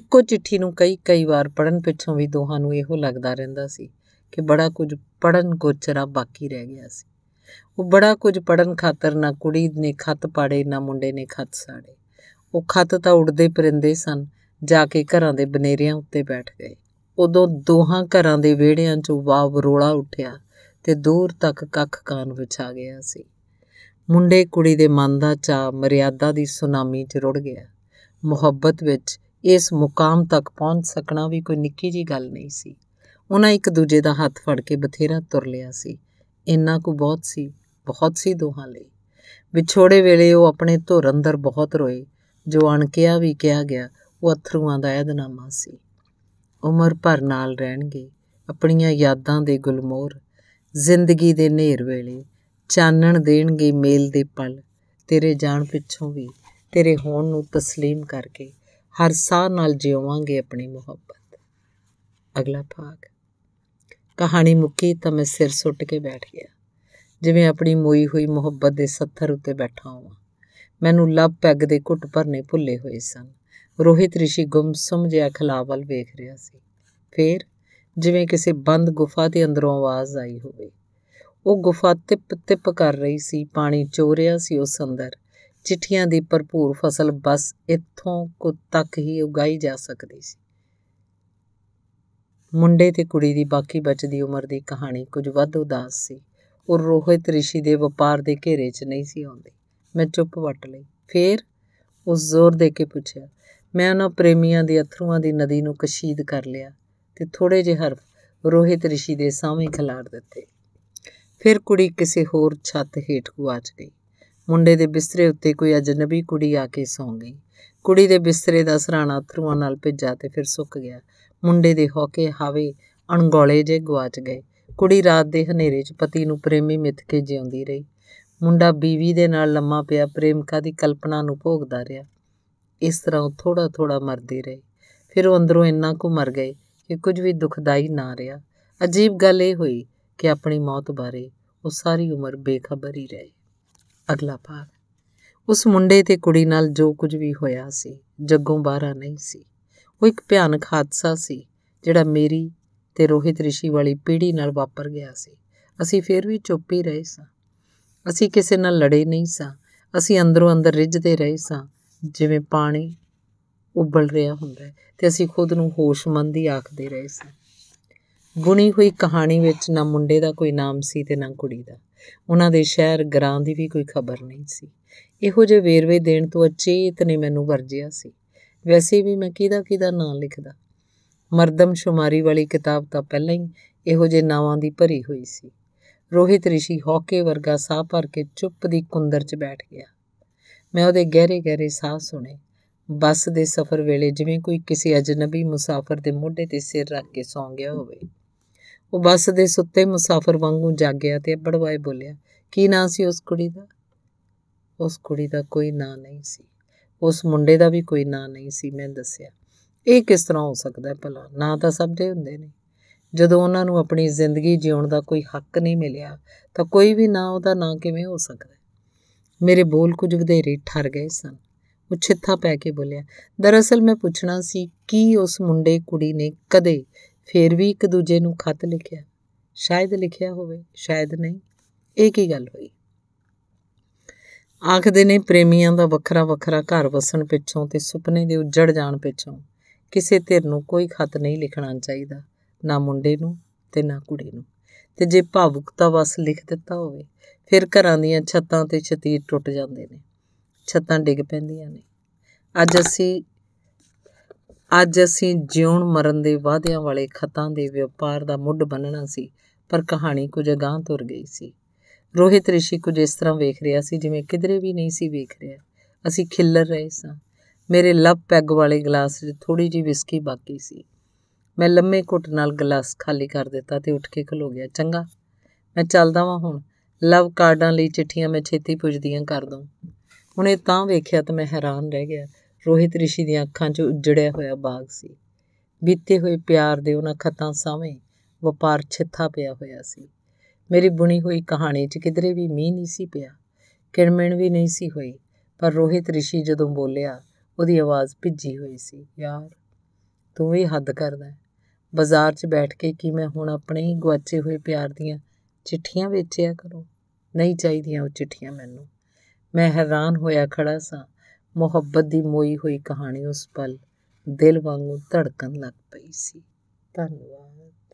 ਇੱਕੋ ਚਿੱਠੀ ਨੂੰ ਕਈ ਕਈ ਵਾਰ ਪੜਨ ਪਿੱਛੋਂ ਵੀ ਦੋਹਾਂ ਨੂੰ ਇਹੋ ਲੱਗਦਾ ਰਹਿੰਦਾ ਸੀ ਕਿ ਬੜਾ ਕੁਝ ਪੜਨ ਗੋਚਰਾ ਬਾਕੀ ਰਹਿ ਗਿਆ ਸੀ ਉਹ ਬੜਾ ਕੁਝ ਪੜਨ ਖਾਤਰ ਨਾ ਕੁੜੀ ਨੇ ਖੱਤ ਪਾੜੇ ਨਾ ਮੁੰਡੇ ਨੇ ਖੱਤ ਸਾੜੇ ਉਹ ਖੱਤ ਤਾਂ ਉੜਦੇ ਪਰਿੰਦੇ ਸਨ ਜਾ ਕੇ ਘਰਾਂ ਦੇ ਬਨੇਰਿਆਂ ਉੱਤੇ ਬੈਠ ਗਏ ਉਦੋਂ ਦੋਹਾਂ ਘਰਾਂ ਦੇ ਵਿਹੜਿਆਂ 'ਚੋਂ ਵਾਵ ਰੋਲਾ ਉੱਠਿਆ ਤੇ ਦੂਰ ਤੱਕ ਕੱਖ ਕਾਨ ਵਿਛਾ ਗਿਆ ਸੀ ਮੁੰਡੇ ਕੁੜੀ ਦੇ ਮਨ ਦਾ ਚਾ ਮਰਿਆਦਾ ਦੀ ਸੁਨਾਮੀ 'ਚ ਰੁੜ ਗਿਆ ਮੁਹੱਬਤ ਵਿੱਚ ਇਸ ਮੁਕਾਮ ਤੱਕ ਪਹੁੰਚ ਸਕਣਾ ਵੀ ਕੋਈ ਨਿੱਕੀ ਜੀ ਗੱਲ ਨਹੀਂ ਸੀ ਉਹਨਾਂ ਇੱਕ ਦੂਜੇ ਦਾ ਹੱਥ ਫੜ ਕੇ ਬਥੇਰਾ ਤੁਰ ਲਿਆ ਸੀ ਇੰਨਾ ਕੁ ਬਹੁਤ ਸੀ ਬਹੁਤ ਸੀ ਦੋਹਾਂ ਲਈ ਵਿਛੋੜੇ ਵੇਲੇ ਉਹ ਆਪਣੇ ਧੁਰ ਅੰਦਰ ਬਹੁਤ ਰੋਏ ਜੋ ਅਣਕਿਆ ਵੀ ਕਿਹਾ ਗਿਆ ਉਹ ਅਥਰੂਆਂ ਦਾ ਐਦਨਾਮਾ ਸੀ ਉਮਰ ਭਰ ਨਾਲ ਰਹਿਣਗੇ ਆਪਣੀਆਂ ਯਾਦਾਂ ਦੇ ਗੁਲਮੋਹਰ ਜ਼ਿੰਦਗੀ ਦੇ ਨੇਰ ਵੇਲੇ ਚਾਨਣ ਦੇਣਗੇ ਮੇਲ ਦੇ ਪਲ ਤੇਰੇ ਜਾਣ ਪਿੱਛੋਂ ਵੀ ਤੇਰੇ ਹੋਣ ਨੂੰ تسلیم ਕਰਕੇ ਹਰ ਸਾਹ ਨਾਲ ਜਿਉਵਾਂਗੇ ਆਪਣੀ ਮੁਹੱਬਤ ਅਗਲਾ ਭਾਗ ਕਹਾਣੀ ਮੁੱਕੀ ਤਾਂ ਮੈਂ ਸਿਰ ਸੁੱਟ ਕੇ ਬੈਠ ਗਿਆ ਜਿਵੇਂ ਆਪਣੀ ਮੋਈ ਹੋਈ ਮੁਹੱਬਤ ਦੇ ਸੱਥਰ ਉੱਤੇ ਬੈਠਾ ਹਾਂ ਮੈਨੂੰ ਲੱਭ ਪੈਗ ਦੇ ਘੁੱਟ ਭਰਨੇ ਭੁੱਲੇ ਹੋਏ ਸਨ ਰੋਹਿਤ ਰਿਸ਼ੀ ਗੁੰਮਸਮ ਜਿਹਾ ਖਲਾਵਲ ਵੇਖ ਰਿਹਾ ਸੀ ਫਿਰ ਜਿਵੇਂ ਕਿਸੇ ਬੰਦ ਗੁਫਾ ਦੇ ਅੰਦਰੋਂ ਆਵਾਜ਼ ਆਈ ਹੋਵੇ ਉਹ ਗੁਫਾ ਤਿਪ ਤਿਪ ਕਰ ਰਹੀ ਸੀ ਪਾਣੀ ਚੋ ਰਿਹਾ ਸੀ ਉਸ ਅੰਦਰ ਚਿੱਠੀਆਂ ਦੀ ਭਰਪੂਰ ਫਸਲ ਬਸ ਇੱਥੋਂ ਕੋ ਤੱਕ ਹੀ ਉਗਾਈ ਜਾ ਸਕਦੀ ਸੀ ਮੁੰਡੇ ਤੇ ਕੁੜੀ ਦੀ ਬਾਕੀ ਬਚਦੀ ਉਮਰ ਦੀ ਕਹਾਣੀ ਕੁਝ ਵੱਧ ਉਦਾਸ ਸੀ ਉਹ ਰੋਹਿਤ ਰਿਸ਼ੀ ਦੇ ਵਪਾਰ ਦੇ ਘੇਰੇ 'ਚ ਨਹੀਂ ਸੀ ਆਉਂਦੀ ਮੈਂ ਚੁੱਪ ਵੱਟ ਲਈ ਫੇਰ ਉਸ ਜ਼ੋਰ ਦੇ ਕੇ ਪੁੱਛਿਆ ਮੈਂ ਉਹਨਾਂ ਪ੍ਰੇਮੀਆਂ ਦੇ ਅਥਰੂਆਂ ਦੀ ਨਦੀ ਨੂੰ ਕਸ਼ੀਦ ਕਰ ਲਿਆ ਤੇ ਥੋੜੇ ਜਿਹੇ ਹਰਫ ਰੋਹਿਤ ਰਿਸ਼ੀ ਦੇ ਸਾਹਮਣੇ ਖਿਲਾਰ ਦਿੱਤੇ ਫਿਰ ਕੁੜੀ ਕਿਸੇ ਹੋਰ ਛੱਤ ਹੇਠ ਗੁਆਚ ਗਈ ਮੁੰਡੇ ਦੇ ਬਿਸਤਰੇ ਉੱਤੇ ਕੋਈ ਅਜਨਬੀ ਕੁੜੀ ਆ ਕੇ ਸੌਂ ਗਈ ਕੁੜੀ ਦੇ ਬਿਸਤਰੇ ਦਾ ਸਰਾਣਾ ਅਥਰੂਆਂ ਨਾਲ ਭਿੱਜਾ ਤੇ ਫਿਰ ਸੁੱਕ ਗਿਆ ਮੁੰਡੇ ਦੇ ਹੌਕੇ ਹਾਵੇ ਅਣਗੋਲੇ ਜੇ ਗੁਆਚ ਗਏ ਕੁੜੀ ਰਾਤ ਦੇ ਹਨੇਰੇ 'ਚ ਪਤੀ ਨੂੰ ਪ੍ਰੇਮੀ ਮਿੱਥ ਕੇ ਜਿਉਂਦੀ ਰਹੀ ਮੁੰਡਾ ਬੀਵੀ ਦੇ ਨਾਲ ਲੰਮਾ ਪਿਆ ਪ੍ਰੇਮਿਕਾ ਦੀ ਕਲਪਨਾ ਨੂੰ ਭੋਗਦਾ ਰਿਹਾ ਇਸ ਤਰ੍ਹਾਂ ਉਹ ਥੋੜਾ-ਥੋੜਾ ਮਰਦੇ ਰਹੇ ਫਿਰ ਉਹ ਅੰਦਰੋਂ ਇੰਨਾ ਕੁ ਮਰ ਗਏ ਕਿ ਕੁਝ ਵੀ ਦੁਖਦਾਈ ਨਾ ਰਿਹਾ ਅਜੀਬ ਗੱਲ ਇਹ ਹੋਈ ਕਿ ਆਪਣੀ ਮੌਤ ਬਾਰੇ ਉਹ ਸਾਰੀ ਉਮਰ ਬੇਖਬਰ ਹੀ ਰਹੇ ਅਗਲਾ ਭਾਗ ਉਸ ਮੁੰਡੇ ਤੇ ਕੁੜੀ ਨਾਲ ਜੋ ਕੁਝ ਵੀ ਹੋਇਆ ਸੀ ਜੱਗੋਂ ਬਾਹਰਾ ਨਹੀਂ ਸੀ ਉਹ ਇੱਕ ਭਿਆਨਕ ਹਾਦਸਾ ਸੀ ਜਿਹੜਾ ਮੇਰੀ ਤੇ ਰੋਹਿਤ ਰਿਸ਼ੀ ਵਾਲੀ ਪੀੜ੍ਹੀ ਨਾਲ ਵਾਪਰ ਗਿਆ ਸੀ ਅਸੀਂ ਫਿਰ ਵੀ ਚੁੱਪ ਹੀ ਰਹੇ ਸਾਂ ਅਸੀਂ ਕਿਸੇ ਨਾਲ ਲੜੇ ਨਹੀਂ ਸਾਂ ਅਸੀਂ ਅੰਦਰੋਂ ਅੰਦਰ ਰਿੱਝਦੇ ਰਹੇ ਸਾਂ ਜਿਵੇਂ ਪਾਣੀ ਉਬਲ ਰਿਹਾ ਹੁੰਦਾ ਤੇ ਅਸੀਂ ਖੁਦ ਨੂੰ ਹੋਸ਼ਮੰਦ ਹੀ ਆਖਦੇ ਰਹੇ ਸੀ ਬੁਣੀ ਹੋਈ ਕਹਾਣੀ ਵਿੱਚ ਨਾ ਮੁੰਡੇ ਦਾ ਕੋਈ ਨਾਮ ਸੀ ਤੇ ਨਾ ਕੁੜੀ ਦਾ ਉਹਨਾਂ ਦੇ ਸ਼ਹਿਰ ਗਰਾਂ ਦੀ ਵੀ ਕੋਈ ਖਬਰ ਨਹੀਂ ਸੀ ਇਹੋ ਜਿਹੇ ਵੇਰਵੇ ਦੇਣ ਤੋਂ ਅਚੇਤ ਨੇ ਮੈਨੂੰ ਵਰਜਿਆ ਸੀ ਵੈਸੇ ਵੀ ਮੈਂ ਕਿਹਦਾ ਕਿਹਦਾ ਨਾਮ ਲਿਖਦਾ ਮਰਦਮ ਸ਼ੁਮਾਰੀ ਵਾਲੀ ਕਿਤਾਬ ਤਾਂ ਪਹਿਲਾਂ ਹੀ ਇਹੋ ਜਿਹੇ ਨਾਵਾਂ ਦੀ ਭਰੀ ਹੋਈ ਸੀ ਰੋਹਿਤ ਰਿਸ਼ੀ ਹੌਕੇ ਵਰਗਾ ਸਾਹ ਭਰ ਕੇ ਚੁੱਪ ਦੀ ਕੁੰਦਰ 'ਚ ਬੈਠ ਗਿਆ ਮੈਂ ਉਹਦੇ ਗਹਿਰੇ ਗਹਿਰੇ ਸਾਹ ਸੁਣੇ ਬੱਸ ਦੇ ਸਫ਼ਰ ਵੇਲੇ ਜਿਵੇਂ ਕੋਈ ਕਿਸੇ ਅਜਨਬੀ ਮੁਸਾਫਰ ਦੇ ਮੋਢੇ ਤੇ ਸਿਰ ਰੱਖ ਕੇ ਸੌਂ ਗਿਆ ਹੋਵੇ ਉਹ ਬੱਸ ਦੇ ਸੁੱਤੇ ਮੁਸਾਫਰ ਵਾਂਗੂ ਜਾਗਿਆ ਤੇ ਅੜਵਾਏ ਬੋਲਿਆ ਕੀ ਨਾਂ ਸੀ ਉਸ ਕੁੜੀ ਦਾ ਉਸ ਕੁੜੀ ਦਾ ਕੋਈ ਨਾਂ ਨਹੀਂ ਸੀ ਉਸ ਮੁੰਡੇ ਦਾ ਵੀ ਕੋਈ ਨਾਂ ਨਹੀਂ ਸੀ ਮੈਂ ਦੱਸਿਆ ਇਹ ਕਿਸ ਤਰ੍ਹਾਂ ਹੋ ਸਕਦਾ ਹੈ ਭਲਾ ਨਾਂ ਤਾਂ ਸਭ ਦੇ ਹੁੰਦੇ ਨੇ ਜਦੋਂ ਉਹਨਾਂ ਨੂੰ ਆਪਣੀ ਜ਼ਿੰਦਗੀ ਜਿਉਣ ਦਾ ਕੋਈ ਹੱਕ ਨਹੀਂ ਮਿਲਿਆ ਤਾਂ ਕੋਈ ਵੀ ਨਾਂ ਉਹਦਾ ਨਾਂ ਕਿਵੇਂ ਹੋ ਸਕਦਾ ਮੇਰੇ ਬੋਲ ਕੁਝ ਵਧੇਰੇ ਠਰ ਗਏ ਸਨ ਉਹ ਛਿੱਥਾ ਪੈ ਕੇ ਬੋਲਿਆ ਦਰਅਸਲ ਮੈਂ ਪੁੱਛਣਾ ਸੀ ਕੀ ਉਸ ਮੁੰਡੇ ਕੁੜੀ ਨੇ ਕਦੇ ਫੇਰ ਵੀ ਇੱਕ ਦੂਜੇ ਨੂੰ ਖੱਤ ਲਿਖਿਆ ਸ਼ਾਇਦ ਲਿਖਿਆ ਹੋਵੇ ਸ਼ਾਇਦ ਨਹੀਂ ਇਹ ਕੀ ਗੱਲ ਹੋਈ ਆਖਦੇ ਨੇ ਪ੍ਰੇਮੀਆਂ ਦਾ ਵੱਖਰਾ ਵੱਖਰਾ ਘਰ ਵਸਣ ਪਿੱਛੋਂ ਤੇ ਸੁਪਨੇ ਦੇ ਉੱਜੜ ਜਾਣ ਪਿੱਛੋਂ ਕਿਸੇ ਧਿਰ ਨੂੰ ਕੋਈ ਖੱਤ ਨਹੀਂ ਲਿਖਣਾ ਚਾਹੀਦਾ ਨਾ ਮੁੰਡੇ ਨੂੰ ਤੇ ਨਾ ਕੁੜੀ ਨੂੰ ਤੇ ਜੇ ਭਾਵੁਕਤਾ ਵਸ ਲਿਖ ਦਿੱਤਾ ਹੋਵੇ ਫਿਰ ਘਰਾਂ ਦੀਆਂ ਛੱਤਾਂ ਤੇ ਛਤੀਰ ਟੁੱਟ ਜਾਂਦੇ ਨੇ ਛੱਤਾਂ ਡਿੱਗ ਪੈਂਦੀਆਂ ਨੇ ਅੱਜ ਅਸੀਂ ਅੱਜ ਅਸੀਂ ਜਿਉਣ ਮਰਨ ਦੇ ਵਾਅਦਿਆਂ ਵਾਲੇ ਖਤਾਂ ਦੇ ਵਪਾਰ ਦਾ ਮੁੱਢ ਬੰਨਣਾ ਸੀ ਪਰ ਕਹਾਣੀ ਕੁਝ ਅਗਾਹ ਤੁਰ ਗਈ ਸੀ ਰੋਹਿਤ ਰਿਸ਼ੀ ਕੁਝ ਇਸ ਤਰ੍ਹਾਂ ਵੇਖ ਰਿਹਾ ਸੀ ਜਿਵੇਂ ਕਿਧਰੇ ਵੀ ਨਹੀਂ ਸੀ ਵੇਖ ਰਿਹਾ ਅਸੀਂ ਖਿੱਲਰ ਰਹੇ ਸਾਂ ਮੇਰੇ ਲੱਭ ਪੈਗ ਵਾਲੇ ਗਲਾਸ 'ਚ ਥੋੜੀ ਜਿਹੀ ਵਿਸਕੀ ਬਾਕੀ ਸੀ ਮੈਂ ਲੰਮੇ ਘੁੱਟ ਨਾਲ ਗਲਾਸ ਖਾਲੀ ਕਰ ਦਿੱਤਾ ਤੇ ਉੱਠ ਕੇ ਖਲੋ ਗਿਆ ਚੰਗਾ ਮੈਂ ਚੱਲਦਾ ਵਾਂ ਹੁਣ ਲਵ ਕਾਰਡਾਂ ਲਈ ਚਿੱਠੀਆਂ ਮੈਂ ਛੇਤੀ ਪੁੱਜਦੀਆਂ ਕਰ ਦਵਾਂ ਹੁਣ ਇਹ ਤਾਂ ਵੇਖਿਆ ਤਾਂ ਮੈਂ ਹੈਰਾਨ ਰਹਿ ਗਿਆ ਰੋਹਿਤ ਰਿਸ਼ੀ ਦੀਆਂ ਅੱਖਾਂ 'ਚ ਉਜੜਿਆ ਹੋਇਆ ਬਾਗ ਸੀ ਬੀਤੇ ਹੋਏ ਪਿਆਰ ਦੇ ਉਹਨਾਂ ਖਤਾਂ ਸਾਵੇਂ ਵਪਾਰ ਛਿੱਥਾ ਪਿਆ ਹੋਇਆ ਸੀ ਮੇਰੀ ਬੁਣੀ ਹੋਈ ਕਹਾਣੀ 'ਚ ਕਿਧਰੇ ਵੀ ਮੀਂਹ ਨਹੀਂ ਸੀ ਪਿਆ ਕਿਰਮਣ ਵੀ ਨਹੀਂ ਸੀ ਹੋਈ ਪਰ ਰੋਹਿਤ ਰਿਸ਼ੀ ਜਦੋਂ ਬੋਲਿਆ ਉਹਦੀ ਆਵਾਜ਼ ਭਿੱਜੀ ਹੋਈ ਸੀ ਯਾਰ ਤੂੰ ਵੀ ਹੱਦ ਕਰਦਾ ਬਾਜ਼ਾਰ 'ਚ ਬੈਠ ਕੇ ਕੀ ਮੈਂ ਹੁਣ ਆਪਣੇ ਹੀ ਗਵਾਚੇ ਹੋਏ ਪਿਆਰ ਦੀਆਂ ਚਿੱਠੀਆਂ ਵੇਚਿਆ ਕਰੋ ਨਹੀਂ ਚਾਹੀਦੀਆਂ ਉਹ ਚਿੱਠੀਆਂ ਮੈਨੂੰ ਮੈਂ ਹੈਰਾਨ ਹੋਇਆ ਖੜਾ ਸਾਂ ਮੁਹੱਬਤ ਦੀ ਮੋਈ ਹੋਈ ਕਹਾਣੀ ਉਸ ਪਲ ਦਿਲ ਵਾਂਗੂ ਧੜਕਣ ਲੱਗ ਪਈ ਸੀ ਧੰਨਵਾਦ